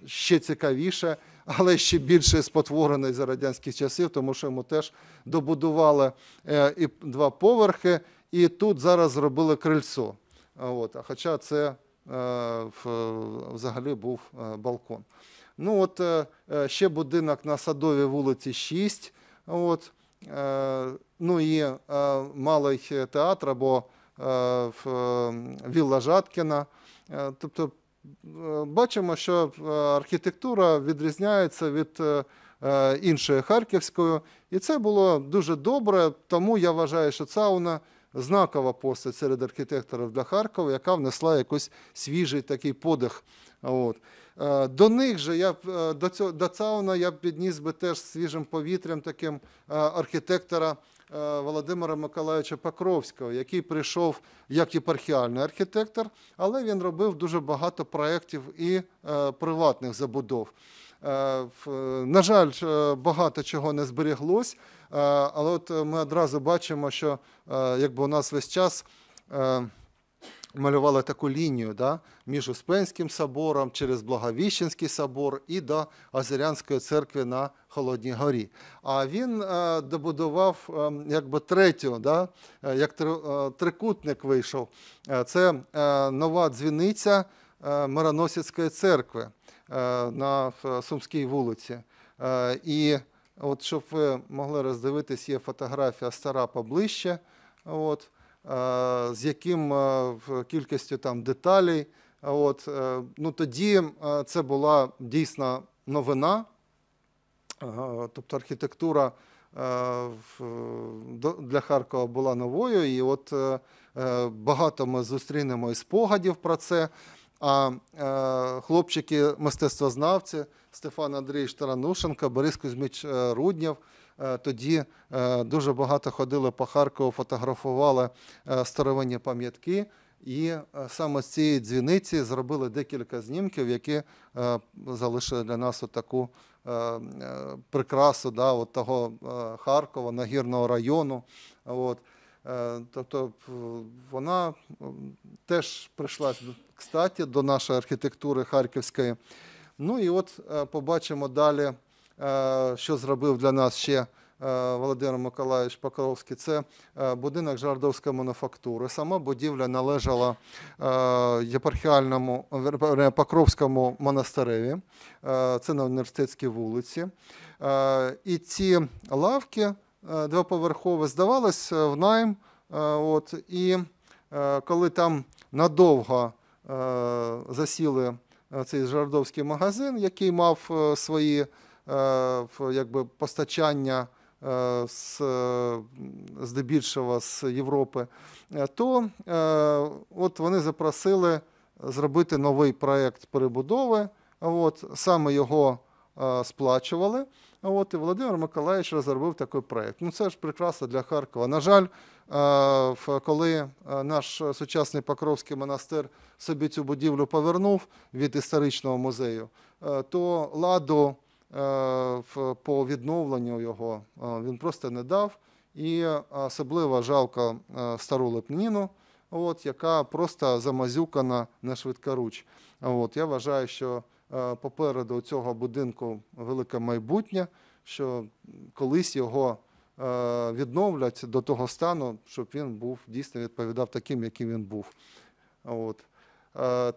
ще цікавіше але ще більше спотворений за радянських часів, тому що йому теж добудували е, і два поверхи, і тут зараз зробили крильцо. От, Хоча це е, взагалі був е, балкон. Ну от Ще будинок на садовій вулиці 6. От, Ну і малий театр або Вілла Жаткіна. Тобто бачимо, що е, архітектура відрізняється від е, е, іншої харківської, і це було дуже добре. Тому я вважаю, що цауна знакова постать серед архітекторів для Харкова, яка внесла якийсь свіжий такий подих. От. До них же я до цього до цауна я б підніс би теж свіжим повітрям таким архітектора. Е, Володимира Миколаївича Покровського, який прийшов як єпархіальний архітектор, але він робив дуже багато проєктів і е, приватних забудов. Е, на жаль, багато чого не зберіглось, але от ми одразу бачимо, що якби у нас весь час малювали таку лінію да, між Успенським собором через Благовіщенський собор і до Азерянської церкви на Холодній Горі. А він е, добудував е, якби третю, да, е, як три, е, трикутник вийшов. Е, це е, нова дзвіниця е, Мироносецької церкви е, на е, Сумській вулиці. Е, і от щоб ви могли роздивитись, є фотографія стара поближче. От. Е, з яким е, кількістю там деталей. Е, от, ну Тоді це була дійсна новина, тобто архітектура для Харкова була новою, і от багато ми зустрінемо і спогадів про це. А хлопчики, мистецтвознавці Стефан Андрій Таранушенко, Борис Кузьмич Руднєв – Е, тоді е, дуже багато ходили по Харкову, фотографували е, старовинні пам'ятки. І саме з цієї дзвіниці зробили декілька знімків, які залишили для нас таку прикрасу да, от того Харкова, нагірного району. От. Тобто вона теж прийшла кстаті до нашої архітектури харківської. Ну і от побачимо далі. Е, що зробив для нас ще е, Володимир Миколаївич Покровський, це е, будинок жардовської мануфактури. Сама будівля належала єпархіальному Покровському монастиреві, це на університетській вулиці. І ці лавки двоповерхові здавались в найм. От, І коли там надовго засіли цей жардовський магазин, який мав свої Е, якби постачання е, з, Здебільшого з Європи, е, то от вони запросили зробити новий проєкт перебудови, От, саме його сплачували. От, І Володимир Миколаївич розробив такий проєкт. Ну, Це ж прекрасно для Харкова. На жаль, коли наш сучасний Покровський монастир собі цю будівлю повернув від історичного музею, то ладу. Е, по відновленню його е, він просто не дав. І е, особливо жалко стару лепніну, от, яка просто замазюкана на швидкоруч. От, Я вважаю, що попереду цього будинку велике майбутнє, що колись його відновлять до того стану, щоб він був дійсно відповідав таким, яким він був. От.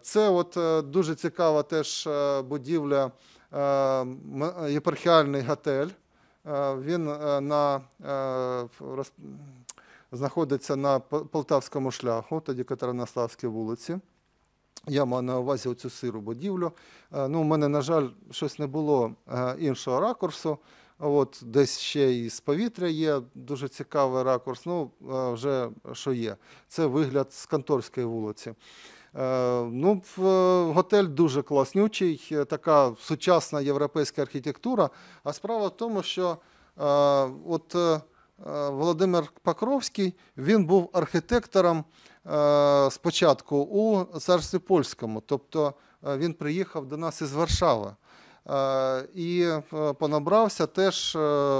Це от дуже цікава теж будівля. Е, е, єпархіальний готель. Е, він на, знаходиться на Полтавському шляху, тоді Катеринославській вулиці. Я маю на увазі оцю сиру будівлю. Ну, У мене, на жаль, щось не було іншого ракурсу. От Десь ще і з повітря є дуже цікавий ракурс. Ну, вже що є. Це вигляд з Канторської вулиці. Е, ну, е, Готель дуже класнючий, е, така сучасна європейська архітектура. А справа в тому, що от Володимир Покровський він був архітектором спочатку у царстві польському, тобто він приїхав до нас із Варшави. І понабрався теж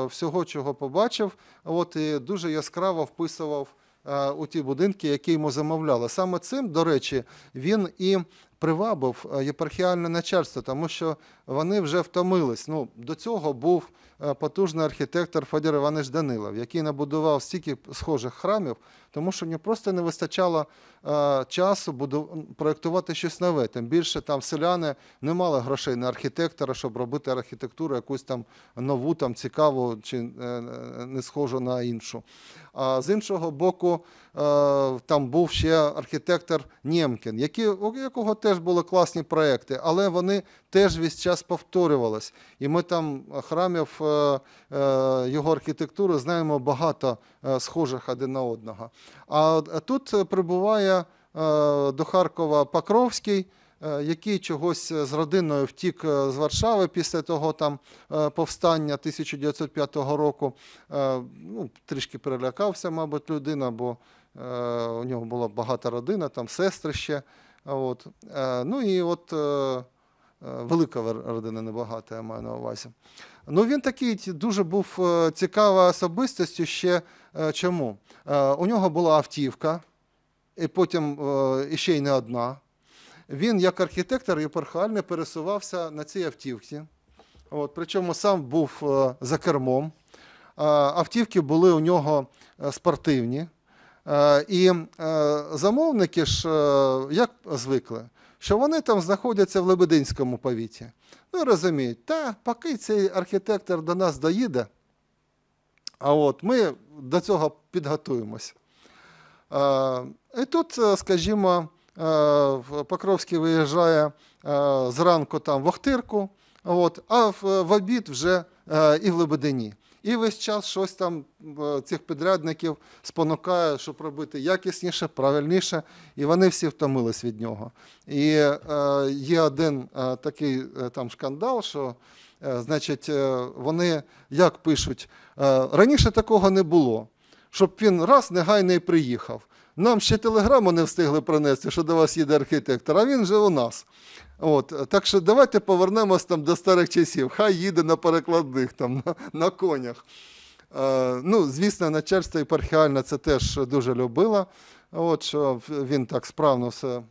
всього, чого побачив, от і дуже яскраво вписував Е, у ті будинки, які йому замовляли. Саме цим, до речі, він і привабив е, єпархіальне начальство, тому що вони вже втомились. Ну, До цього був е, потужний архітектор Федір Іванович Данилов, який набудував стільки схожих храмів, тому що в нього просто не вистачало е, часу проєктувати щось нове. Тим більше там селяни не мали грошей на архітектора, щоб робити архітектуру якусь там нову, там цікаву чи е, не схожу на іншу. А з іншого боку, там був ще архітектор Нємкін, який, у якого теж були класні проекти, але вони теж весь час раз повторювалось. І ми там е, храмів е, е, його архітектури знаємо багато схожих один на одного. А тут прибуває до Харкова Покровський. Який чогось з родиною втік з Варшави після того там повстання 1905 року, ну, трішки перелякався, мабуть, людина, бо у нього була багата родина, там сестри ще. От. Ну і от Велика родина небагата, я маю на увазі. Ну він такий дуже був е, цікава особистістю ще е, чому. Е, у нього була автівка, і потім ще й не одна. Він, як архітектор, єпархальний пересувався на цій автівці. От, Причому сам був за кермом. Автівки були у нього спортивні. І замовники ж як звикли що вони там знаходяться в Лебединському повіті. Ну, розуміють, та поки цей архітектор до нас доїде, а от ми до цього підготуємося. І тут, е, скажімо, е, Покровський виїжджає е, зранку там в Охтирку, от, а в обід вже і в Лебедині і весь час щось там е, цих підрядників спонукає, щоб робити якісніше, правильніше, і вони всі втомились від нього. І е, є один е, такий там шкандал, що. Значить, вони як пишуть, раніше такого не було, щоб він раз негайно і приїхав. Нам ще телеграму не встигли принести, що до вас їде архітектор, а він же у нас. От, Так що давайте повернемось там до старих часів. Хай їде на перекладних там, на, на конях. Е, ну, Звісно, начальство єпархіальне це теж дуже любило. От що він так справно все е,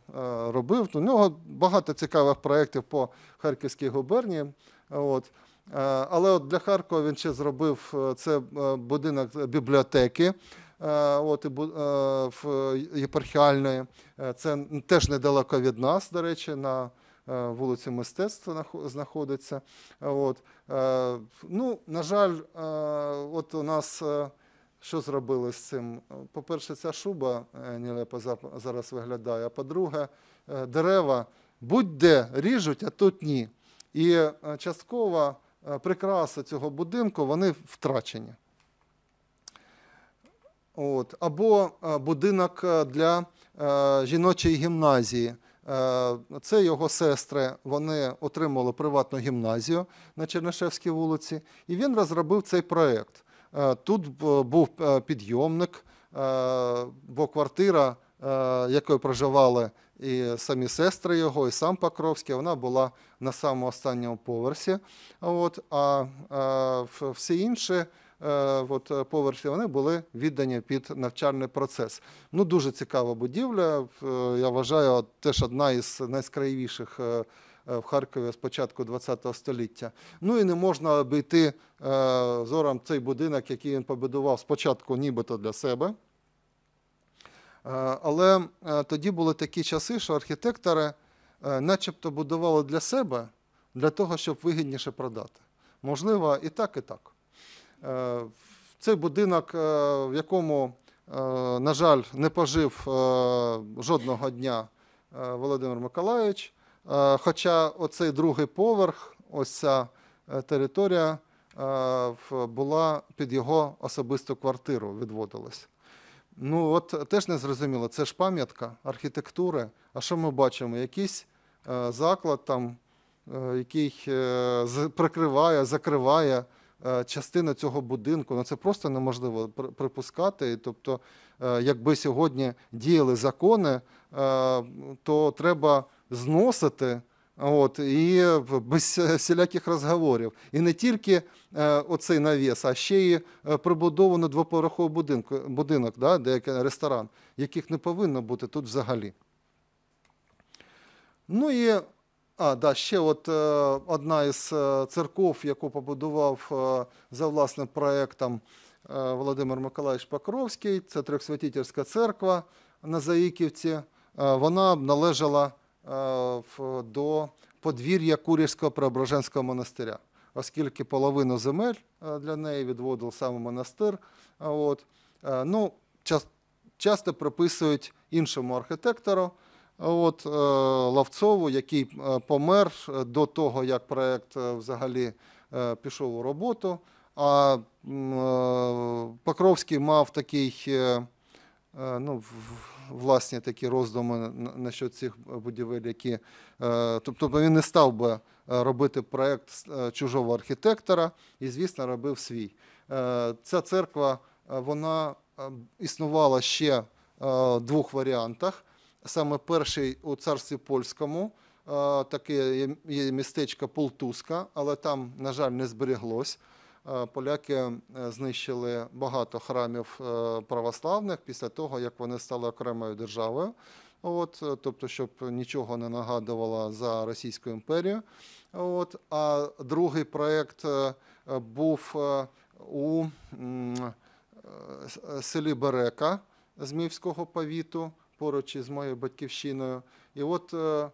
робив. У нього багато цікавих проєктів по Харківській губернії. От. Е, але от для Харкова він ще зробив е, це е, будинок бібліотеки е, от, в єпархіальної. Це теж недалеко від нас, до речі, на Е, вулиці мистецтва знаходиться. От. Е, ну, На жаль, е, от у нас що зробили з цим? По-перше, ця шуба нелепо зараз виглядає. А по-друге, дерева будь-де ріжуть, а тут ні. І частково прикраса цього будинку вони втрачені. От. Або будинок для жіночої гімназії. Е, це його сестри, вони отримали приватну гімназію на Чернишевській вулиці, і він розробив цей проєкт. Е, тут е, був підйомник, бо квартира, якою проживали і самі сестри його, і сам Покровський, вона була на самому останньому поверсі. От, А всі інші Е, от, е, поверсі, вони були віддані під навчальний процес. Ну, Дуже цікава будівля. Е, я вважаю, от, теж одна із найскраєвіших. В Харкові з початку ХХ століття. Ну і не можна обійти зором цей будинок, який він побудував спочатку, нібито для себе. Але тоді були такі часи, що архітектори начебто будували для себе, для того, щоб вигідніше продати. Можливо, і так, і так. Е, Цей будинок, е, в якому, е, на жаль, не пожив жодного дня Володимир Миколаївич. Хоча оцей другий поверх, ось ця територія була під його особисту квартиру, відводилась. Ну от теж не зрозуміло, це ж пам'ятка архітектури. А що ми бачимо? Якийсь заклад там, який прикриває, закриває. Е, частина цього будинку. Ну це просто неможливо припускати. Тобто, е, якби сьогодні діяли закони, е, то треба зносити. От і без всіляких розговорів, і не тільки е, оцей навіс, а ще й прибудовано двоповерховий будинку, будинок, да, де ресторан, яких не повинно бути тут взагалі. Ну і а, да, ще от е, одна із е, церков, яку побудував е, за власним проєктом е, Володимир Миколаївич Покровський, це Трьохсвятительська церква на Заїківці. Е, вона належала е, в, до подвір'я Курівського Преображенського монастиря, оскільки половину земель е, для неї відводив саме монастир. От. Е, ну, часто приписують іншому архітектору. От е, Лавцову, який е, помер е, до того, як проєкт взагалі пішов у роботу. А Покровський мав такий, ну, власні такі роздуми насчет цих будівель, які тобто він не став би робити проєкт чужого архітектора і, звісно, робив свій. Ця церква вона існувала ще в двох варіантах саме перший у царстві польському. Таке є містечко Полтуска, але там, на жаль, не збереглось. Поляки е, знищили багато храмів е, православних після того, як вони стали окремою державою. От, е, Тобто, щоб нічого не нагадувало за Російську імперію. От, А другий проєкт був у селі Берека Змівського повіту поруч із моєю батьківщиною. І от е, е,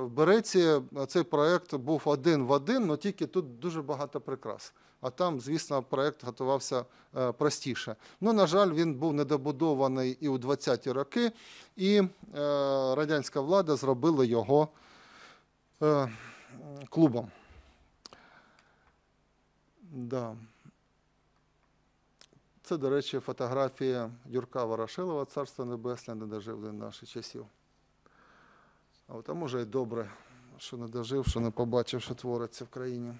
в Береці цей проєкт був один в один, але тільки тут дуже багато прикрас. А там, звісно, проєкт готувався е, простіше. Ну, на жаль, він був недобудований і у 20-ті роки, і радянська влада зробила його клубом. Да. Це, до речі, фотографія Юрка Ворошилова, царство небесне, не дожив до наших часів. А от, а може й добре, що не дожив, що не побачив, що твориться в країні.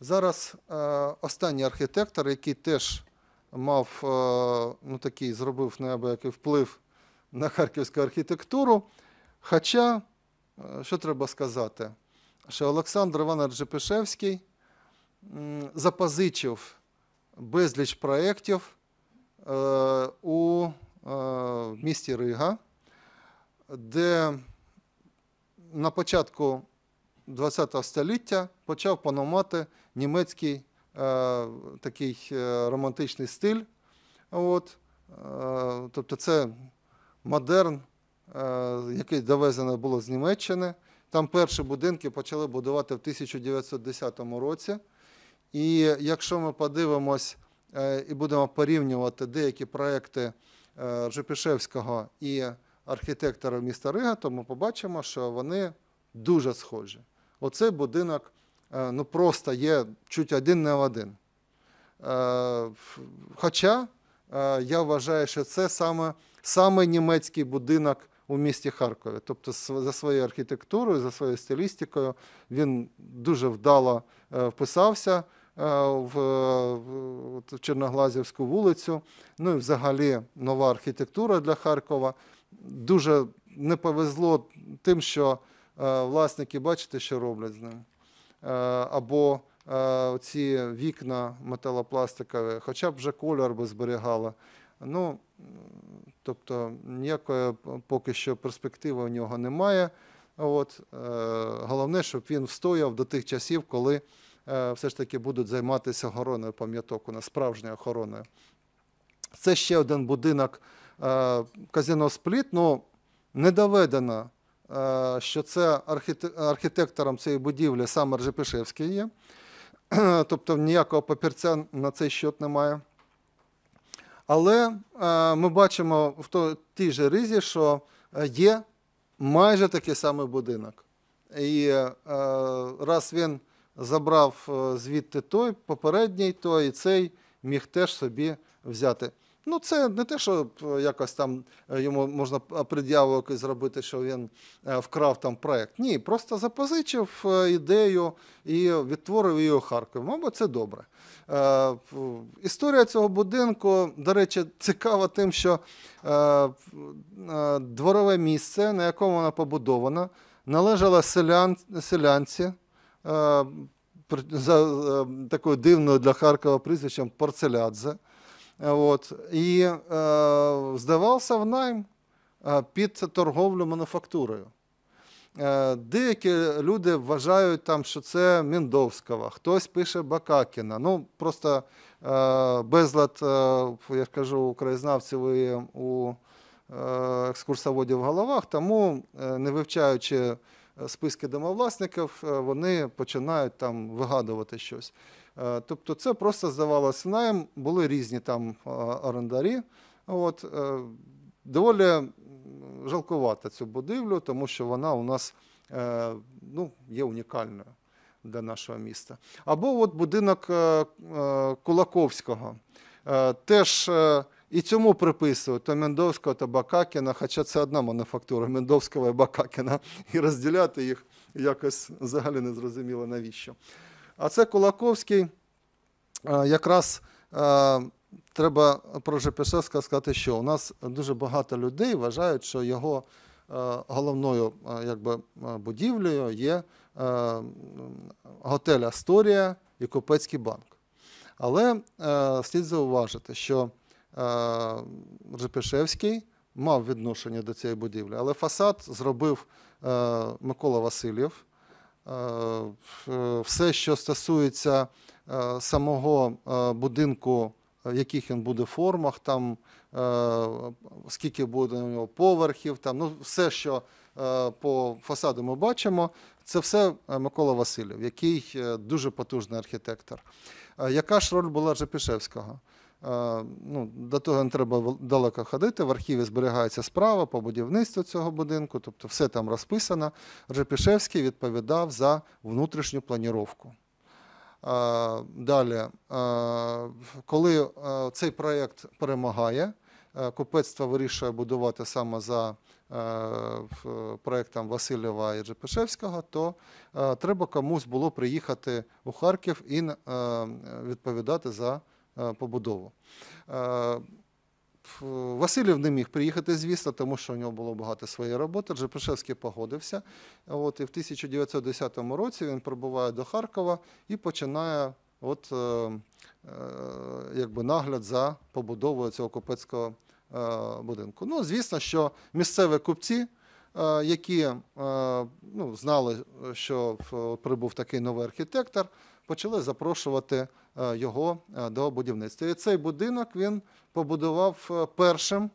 Зараз е, останній архітектор, який теж мав е, ну такий, зробив неабиякий вплив на харківську архітектуру. Хоча, е, що треба сказати, що Олександр Іванович Жепишевський запозичив безліч проєктів е, у е, місті Рига, де на початку ХХ століття почав панувати німецький е, такий романтичний стиль. От, Тобто це модерн, який довезено було з Німеччини. Там перші будинки почали будувати в 1910 році. І якщо ми подивимось е, і будемо порівнювати деякі проекти е, Жепішевського і архітектора міста Рига, то ми побачимо, що вони дуже схожі. Оцей будинок е, ну, просто є чуть один не в один. Хоча я вважаю, що це саме, саме німецький будинок у місті Харкові. Тобто, за своєю архітектурою, за своєю стилістикою, він дуже вдало вписався. Е, в, в Черноглазівську вулицю. Ну і взагалі нова архітектура для Харкова. Дуже не повезло тим, що е, власники бачите, що роблять з ним. Е, або ці вікна металопластикові, хоча б вже кольор би зберігали. Ну, Тобто ніякої поки що перспективи у нього немає. От, е, Головне, щоб він встояв до тих часів, коли Е, все ж таки будуть займатися охороною пам'яток, у справжньою охороною. Це ще один будинок е, казино Спліт. Ну, не доведено, е, що це архітектором цієї будівлі саме Ржепишевський є. Тобто ніякого папірця на цей счет немає. Але ми бачимо в тій же ризі, що є майже такий самий будинок. І раз він забрав е, звідти той, попередній той, і цей міг теж собі взяти. Ну, це не те, що е, якось там е, йому можна пред'яву зробити, що він вкрав там проєкт. Ні, просто запозичив ідею і відтворив її у Харкові. Мабуть, це добре. Історія цього будинку, до речі, цікава тим, що дворове місце, на якому вона побудована, належала селян, селянці. Е, за е, такою дивною для Харкова прізвищем Порцелядзе. Е, от. І е, здавався в найм під торговлю мануфактурою. Е, Деякі люди вважають, там, що це Міндовського, хтось пише Бакакіна. Ну, Просто е, безлад, е, я кажу, у краєзнавців і у е, екскурсоводів в головах, тому, не вивчаючи Е, списки домовласників, е, вони починають там вигадувати щось. Е, тобто це просто здавалося найм, були різні там орендарі. От, Доволі жалкувата цю будівлю, тому що вона у нас ну, є унікальною для нашого міста. Або от будинок Кулаковського. Теж і цьому приписують то Мендовського, то Бакакіна, хоча це одна мануфактура Мендовського і Бакакіна, і розділяти їх якось взагалі не зрозуміло навіщо. А це Кулаковський, якраз треба про Жепешевська сказати, що у нас дуже багато людей вважають, що його головною якби, будівлею є готель Асторія і Купецький банк. Але слід зауважити, що Е, Ржепишевський мав відношення до цієї будівлі, але фасад зробив е, Микола Васильєв. Е, все, що стосується самого будинку, в яких він буде формах, там скільки буде у нього поверхів, там ну все, що по фасаду ми бачимо, це все Микола Васильєв, який дуже потужний архітектор. Яка ж роль була Жепішевського? Е, ну, До того не треба далеко ходити. В архіві зберігається справа по будівництву цього будинку, тобто все там розписано. Ржепішевський відповідав за внутрішню планіровку. Е, далі, е, коли цей проєкт перемагає, купецтво вирішує будувати саме за проєктом Васильєва і Ржепішевського, то треба комусь було приїхати у Харків і відповідати за. Е, побудову. Е, Васильєв не міг приїхати, звісно, тому що у нього було багато своєї роботи. Джепишевський погодився. От, І в 1910 році він прибуває до Харкова і починає от, е, якби нагляд за побудовою цього купецького будинку. Ну, звісно, що місцеві купці. Які ну, знали, що прибув такий новий архітектор, почали запрошувати Е, його е, до будівництва. І цей будинок він побудував е, першим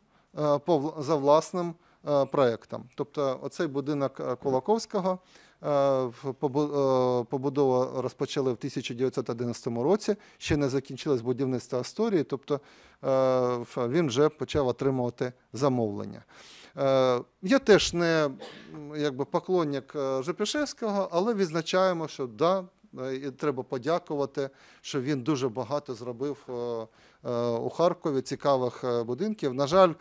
за власним проєктом. Тобто, оцей будинок Кулаковського побудову розпочали в 1911 році, ще не закінчилось будівництво Асторії, тобто він вже почав отримувати замовлення. Я теж не якби, поклонник Жепішевського, але відзначаємо, що да, Ну, і треба подякувати, що він дуже багато зробив е, е, у Харкові цікавих е, будинків. На жаль,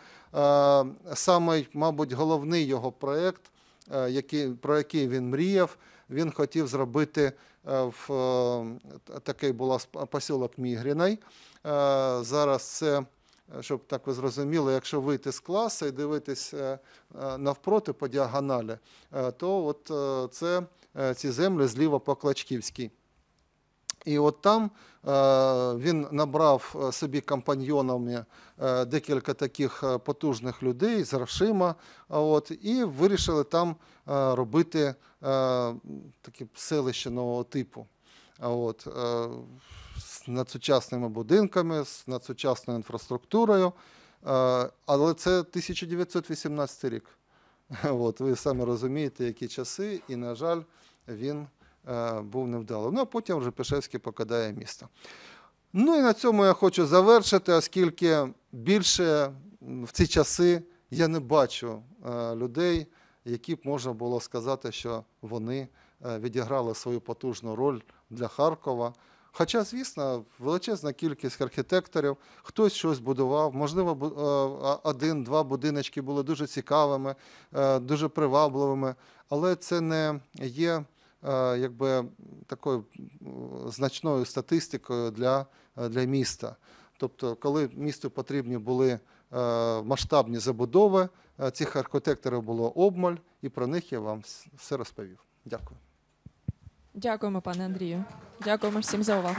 саме, мабуть, головний його проєкт, про який він мріяв, він хотів зробити в такий була посілок Мігріний. Зараз це. Щоб так ви зрозуміли, якщо вийти з класу і дивитись навпроти по діагоналі, то от це Е, ці землі зліва по Клачківській. І от там е, він набрав е, собі компаньйонами декілька таких потужних людей з грошима, от, і вирішили там робити таке селище нового типу. От, З надсучасними будинками, з надсучасною інфраструктурою. Але це 1918 рік. От, Ви самі розумієте, які часи, і, на жаль, він е, був невдалим. Ну а потім вже Пишевський покидає місто. Ну і на цьому я хочу завершити, оскільки більше в ці часи я не бачу е, людей, які б можна було сказати, що вони е, відіграли свою потужну роль для Харкова. Хоча, звісно, величезна кількість архітекторів, хтось щось будував, можливо, один-два будиночки були дуже цікавими, дуже привабливими, але це не є Е, якби такою значною статистикою для, е, для міста. Тобто, коли місту потрібні були е, масштабні забудови, цих архітекторів було обмаль, і про них я вам все розповів. Дякую. Дякуємо, пане Андрію. Дякуємо всім за увагу.